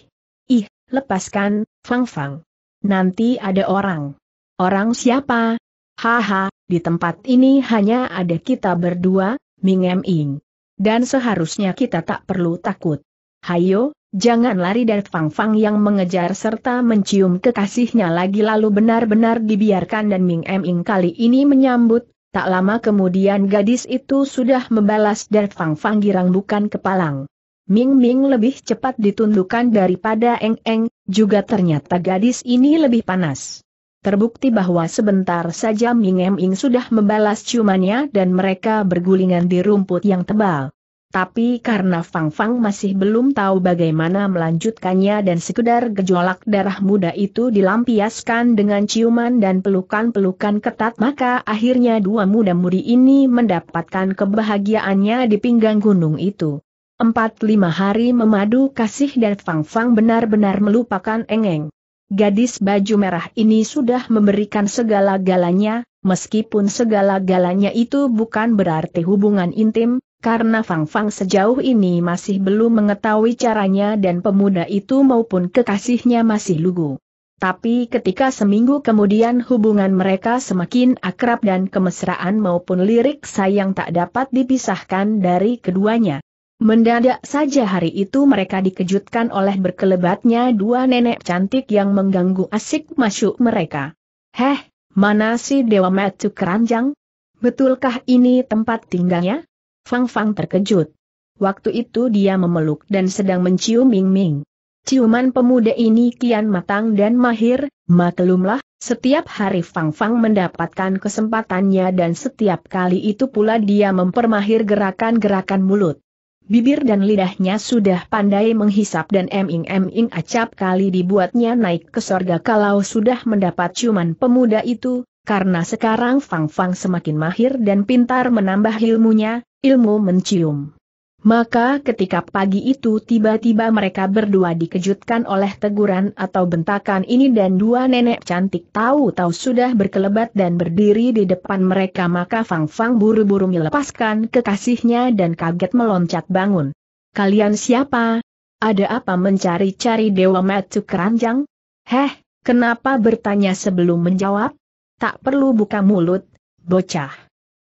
Ih, lepaskan, Fang Fang. Nanti ada orang. Orang siapa? Haha, di tempat ini hanya ada kita berdua, Ming Ming. Dan seharusnya kita tak perlu takut. Hayo, Jangan lari dari Fang Fang yang mengejar serta mencium kekasihnya lagi lalu benar-benar dibiarkan dan Ming Em Ing kali ini menyambut, tak lama kemudian gadis itu sudah membalas dari Fang Fang girang bukan kepalang. Ming Ming lebih cepat ditundukkan daripada Eng Eng, juga ternyata gadis ini lebih panas. Terbukti bahwa sebentar saja Ming Em Ing sudah membalas ciumannya dan mereka bergulingan di rumput yang tebal tapi karena Fang Fang masih belum tahu bagaimana melanjutkannya dan sekedar gejolak darah muda itu dilampiaskan dengan ciuman dan pelukan-pelukan ketat maka akhirnya dua muda-mudi ini mendapatkan kebahagiaannya di pinggang gunung itu. Empat lima hari memadu kasih dan Fang Fang benar-benar melupakan Engeng. Gadis baju merah ini sudah memberikan segala-galanya, meskipun segala-galanya itu bukan berarti hubungan intim, karena Fang Fang sejauh ini masih belum mengetahui caranya dan pemuda itu maupun kekasihnya masih lugu. Tapi ketika seminggu kemudian hubungan mereka semakin akrab dan kemesraan maupun lirik sayang tak dapat dipisahkan dari keduanya. Mendadak saja hari itu mereka dikejutkan oleh berkelebatnya dua nenek cantik yang mengganggu asik masuk mereka. Heh, mana si Dewa Metu Keranjang? Betulkah ini tempat tinggalnya? Fang Fang terkejut. Waktu itu dia memeluk dan sedang mencium Ming Ming. Ciuman pemuda ini kian matang dan mahir, maklumlah, setiap hari Fang Fang mendapatkan kesempatannya dan setiap kali itu pula dia mempermahir gerakan-gerakan mulut. Bibir dan lidahnya sudah pandai menghisap dan eming-eming acap kali dibuatnya naik ke sorga kalau sudah mendapat ciuman pemuda itu, karena sekarang Fang Fang semakin mahir dan pintar menambah ilmunya, ilmu mencium. Maka ketika pagi itu tiba-tiba mereka berdua dikejutkan oleh teguran atau bentakan ini dan dua nenek cantik tahu-tahu sudah berkelebat dan berdiri di depan mereka maka Fang Fang buru-buru melepaskan kekasihnya dan kaget meloncat bangun. Kalian siapa? Ada apa mencari-cari Dewa Matu Keranjang? Heh, kenapa bertanya sebelum menjawab? tak perlu buka mulut, bocah.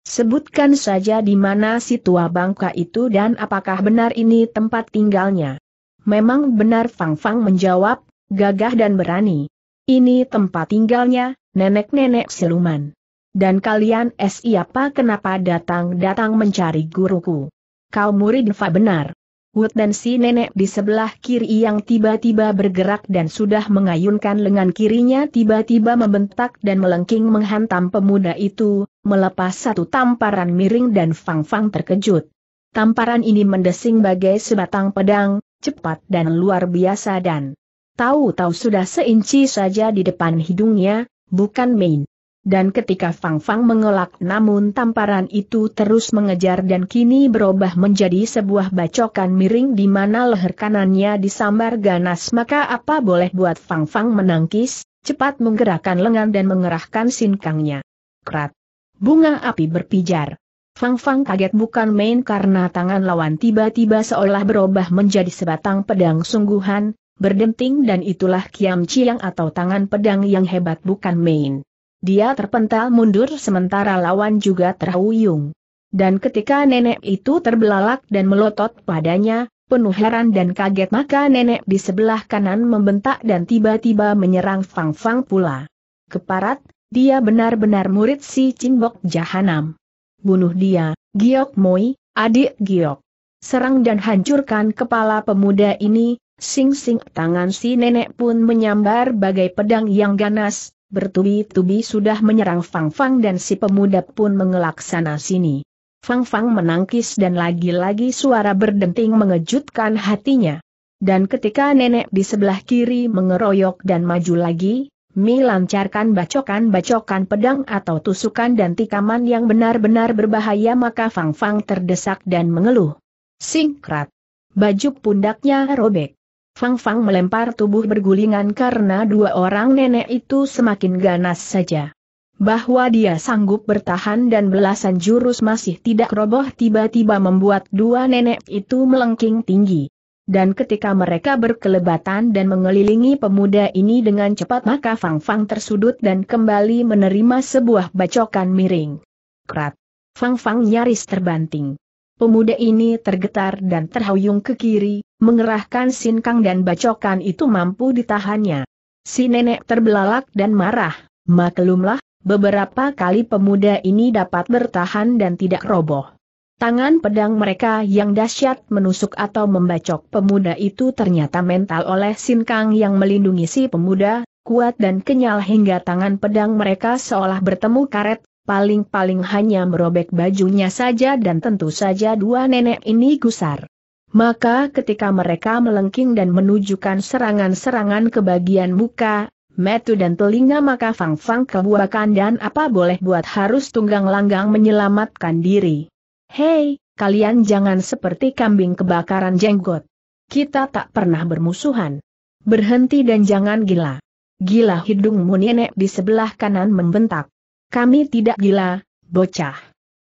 Sebutkan saja di mana si tua bangka itu dan apakah benar ini tempat tinggalnya. Memang benar Fang Fang menjawab, gagah dan berani. Ini tempat tinggalnya, nenek-nenek siluman. Dan kalian siapa iya, kenapa datang-datang mencari guruku? Kau murid Fa benar. Wood dan si nenek di sebelah kiri yang tiba-tiba bergerak dan sudah mengayunkan lengan kirinya tiba-tiba membentak dan melengking menghantam pemuda itu, melepas satu tamparan miring dan Fang Fang terkejut. Tamparan ini mendesing bagai sebatang pedang, cepat dan luar biasa dan tahu-tahu sudah seinci saja di depan hidungnya, bukan main dan ketika Fang Fang mengelak namun tamparan itu terus mengejar dan kini berubah menjadi sebuah bacokan miring di mana leher kanannya disambar ganas maka apa boleh buat Fang Fang menangkis, cepat menggerakkan lengan dan mengerahkan sinkangnya. Krat. Bunga api berpijar. Fang Fang kaget bukan main karena tangan lawan tiba-tiba seolah berubah menjadi sebatang pedang sungguhan, berdenting dan itulah Kiam ciang atau tangan pedang yang hebat bukan main. Dia terpental mundur sementara lawan juga terhuyung. Dan ketika nenek itu terbelalak dan melotot padanya, penuh heran dan kaget maka nenek di sebelah kanan membentak dan tiba-tiba menyerang Fang Fang pula. Keparat, dia benar-benar murid si Cimbok Jahanam. Bunuh dia, Giok Moi, adik Giok. Serang dan hancurkan kepala pemuda ini, sing-sing tangan si nenek pun menyambar bagai pedang yang ganas, bertubi-tubi sudah menyerang Fang Fang dan si pemuda pun mengelak sana sini. Fang Fang menangkis dan lagi-lagi suara berdenting mengejutkan hatinya. Dan ketika nenek di sebelah kiri mengeroyok dan maju lagi, Mi lancarkan bacokan-bacokan pedang atau tusukan dan tikaman yang benar-benar berbahaya maka Fang Fang terdesak dan mengeluh. Singkrat. Baju pundaknya robek. Fang Fang melempar tubuh bergulingan karena dua orang nenek itu semakin ganas saja. Bahwa dia sanggup bertahan dan belasan jurus masih tidak roboh tiba-tiba membuat dua nenek itu melengking tinggi. Dan ketika mereka berkelebatan dan mengelilingi pemuda ini dengan cepat maka Fang Fang tersudut dan kembali menerima sebuah bacokan miring. Krat. Fang Fang nyaris terbanting. Pemuda ini tergetar dan terhuyung ke kiri, mengerahkan sinkang dan bacokan itu mampu ditahannya. Si nenek terbelalak dan marah, maklumlah, beberapa kali pemuda ini dapat bertahan dan tidak roboh. Tangan pedang mereka yang dahsyat menusuk atau membacok pemuda itu ternyata mental oleh Sinkang yang melindungi si pemuda, kuat dan kenyal hingga tangan pedang mereka seolah bertemu karet, paling-paling hanya merobek bajunya saja dan tentu saja dua nenek ini gusar. Maka ketika mereka melengking dan menunjukkan serangan-serangan ke bagian muka, metu dan telinga maka Fang Fang kebuakan dan apa boleh buat harus tunggang langgang menyelamatkan diri. Hei, kalian jangan seperti kambing kebakaran jenggot. Kita tak pernah bermusuhan. Berhenti dan jangan gila. Gila hidungmu nenek di sebelah kanan membentak. Kami tidak gila, bocah.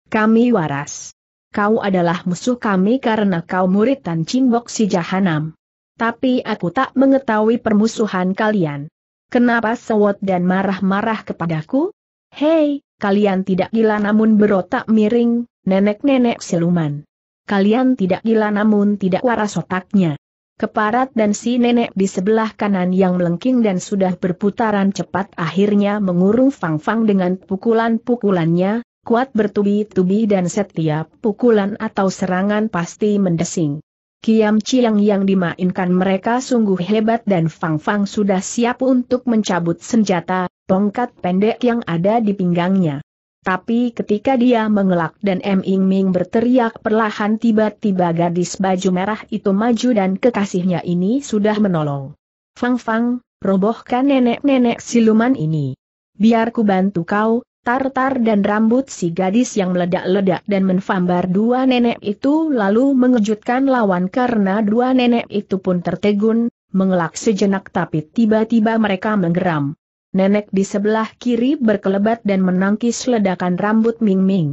Kami waras. Kau adalah musuh kami karena kau murid Tan Cimbok si Jahanam. Tapi aku tak mengetahui permusuhan kalian. Kenapa sewot dan marah-marah kepadaku? Hei, kalian tidak gila namun berotak miring, nenek-nenek siluman. Kalian tidak gila namun tidak waras otaknya. Keparat dan si nenek di sebelah kanan yang melengking dan sudah berputaran cepat akhirnya mengurung Fang Fang dengan pukulan-pukulannya, kuat bertubi-tubi dan setiap pukulan atau serangan pasti mendesing. Kiam Chiang yang dimainkan mereka sungguh hebat dan Fang Fang sudah siap untuk mencabut senjata, tongkat pendek yang ada di pinggangnya. Tapi ketika dia mengelak dan M Ing Ming berteriak perlahan tiba-tiba gadis baju merah itu maju dan kekasihnya ini sudah menolong. Fang Fang, robohkan nenek-nenek siluman ini. Biar ku bantu kau, tartar dan rambut si gadis yang meledak-ledak dan menfambar dua nenek itu lalu mengejutkan lawan karena dua nenek itu pun tertegun, mengelak sejenak tapi tiba-tiba mereka menggeram nenek di sebelah kiri berkelebat dan menangkis ledakan rambut Ming Ming.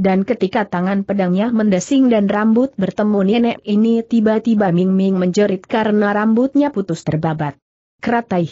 Dan ketika tangan pedangnya mendesing dan rambut bertemu nenek ini tiba-tiba Ming Ming menjerit karena rambutnya putus terbabat. Keratai.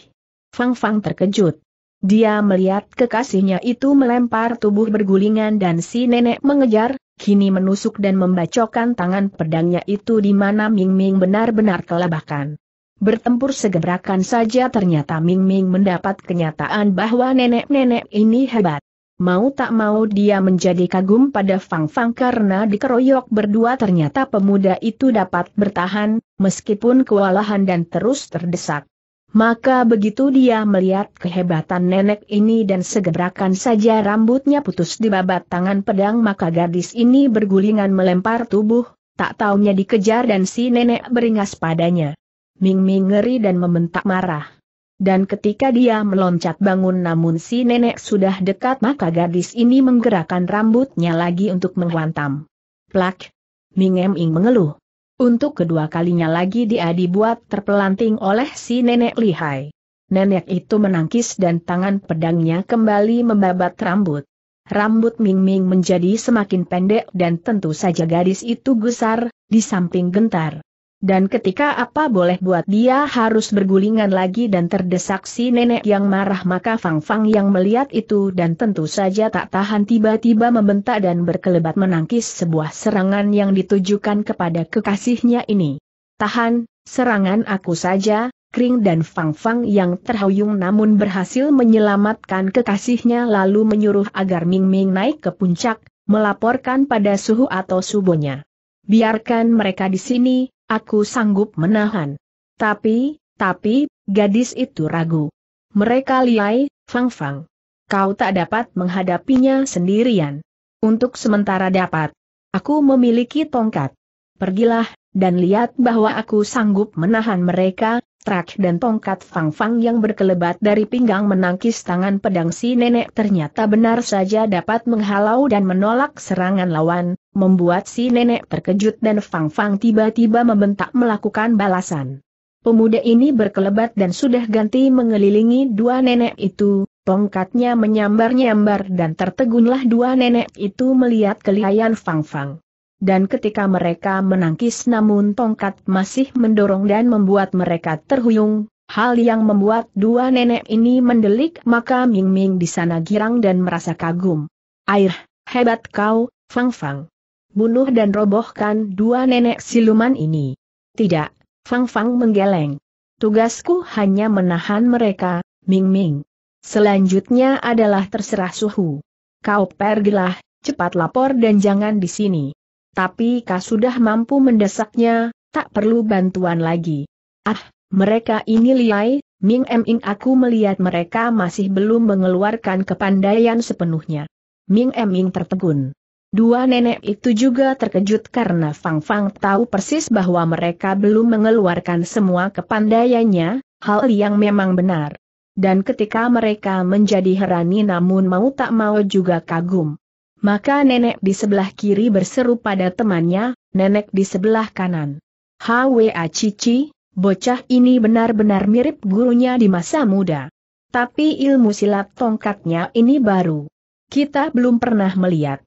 Fang Fang terkejut. Dia melihat kekasihnya itu melempar tubuh bergulingan dan si nenek mengejar, kini menusuk dan membacokan tangan pedangnya itu di mana Ming Ming benar-benar kelabakan. Bertempur segebrakan saja ternyata Ming Ming mendapat kenyataan bahwa nenek-nenek ini hebat. Mau tak mau dia menjadi kagum pada Fang Fang karena dikeroyok berdua ternyata pemuda itu dapat bertahan, meskipun kewalahan dan terus terdesak. Maka begitu dia melihat kehebatan nenek ini dan segebrakan saja rambutnya putus di babat tangan pedang maka gadis ini bergulingan melempar tubuh, tak taunya dikejar dan si nenek beringas padanya. Ming Ming ngeri dan membentak marah. Dan ketika dia meloncat bangun namun si nenek sudah dekat maka gadis ini menggerakkan rambutnya lagi untuk menghantam. Plak! Ming Ming mengeluh. Untuk kedua kalinya lagi dia dibuat terpelanting oleh si nenek lihai. Nenek itu menangkis dan tangan pedangnya kembali membabat rambut. Rambut Ming Ming menjadi semakin pendek dan tentu saja gadis itu gusar, di samping gentar. Dan ketika apa boleh buat dia harus bergulingan lagi dan terdesak si nenek yang marah maka Fang Fang yang melihat itu dan tentu saja tak tahan tiba-tiba membentak dan berkelebat menangkis sebuah serangan yang ditujukan kepada kekasihnya ini. Tahan, serangan aku saja, Kring dan Fang Fang yang terhuyung namun berhasil menyelamatkan kekasihnya lalu menyuruh agar Ming Ming naik ke puncak, melaporkan pada suhu atau subonya. Biarkan mereka di sini, Aku sanggup menahan. Tapi, tapi, gadis itu ragu. Mereka liai, Fang Fang. Kau tak dapat menghadapinya sendirian. Untuk sementara dapat. Aku memiliki tongkat. Pergilah, dan lihat bahwa aku sanggup menahan mereka, trak dan tongkat Fang Fang yang berkelebat dari pinggang menangkis tangan pedang si nenek ternyata benar saja dapat menghalau dan menolak serangan lawan, membuat si nenek terkejut dan Fang Fang tiba-tiba membentak melakukan balasan. Pemuda ini berkelebat dan sudah ganti mengelilingi dua nenek itu, tongkatnya menyambar-nyambar dan tertegunlah dua nenek itu melihat kelihayan Fang Fang. Dan ketika mereka menangkis namun tongkat masih mendorong dan membuat mereka terhuyung, hal yang membuat dua nenek ini mendelik maka Ming Ming di sana girang dan merasa kagum. Air, hebat kau, Fang Fang bunuh dan robohkan dua nenek siluman ini. Tidak, Fang Fang menggeleng. Tugasku hanya menahan mereka, Ming Ming. Selanjutnya adalah terserah suhu. Kau pergilah, cepat lapor dan jangan di sini. Tapi kau sudah mampu mendesaknya, tak perlu bantuan lagi. Ah, mereka ini liai, Ming Ming. aku melihat mereka masih belum mengeluarkan kepandaian sepenuhnya. Ming Ming tertegun. Dua nenek itu juga terkejut karena Fang Fang tahu persis bahwa mereka belum mengeluarkan semua kepandaiannya, hal yang memang benar. Dan ketika mereka menjadi herani namun mau tak mau juga kagum. Maka nenek di sebelah kiri berseru pada temannya, nenek di sebelah kanan. Hwa ah, Cici, bocah ini benar-benar mirip gurunya di masa muda. Tapi ilmu silat tongkatnya ini baru. Kita belum pernah melihat.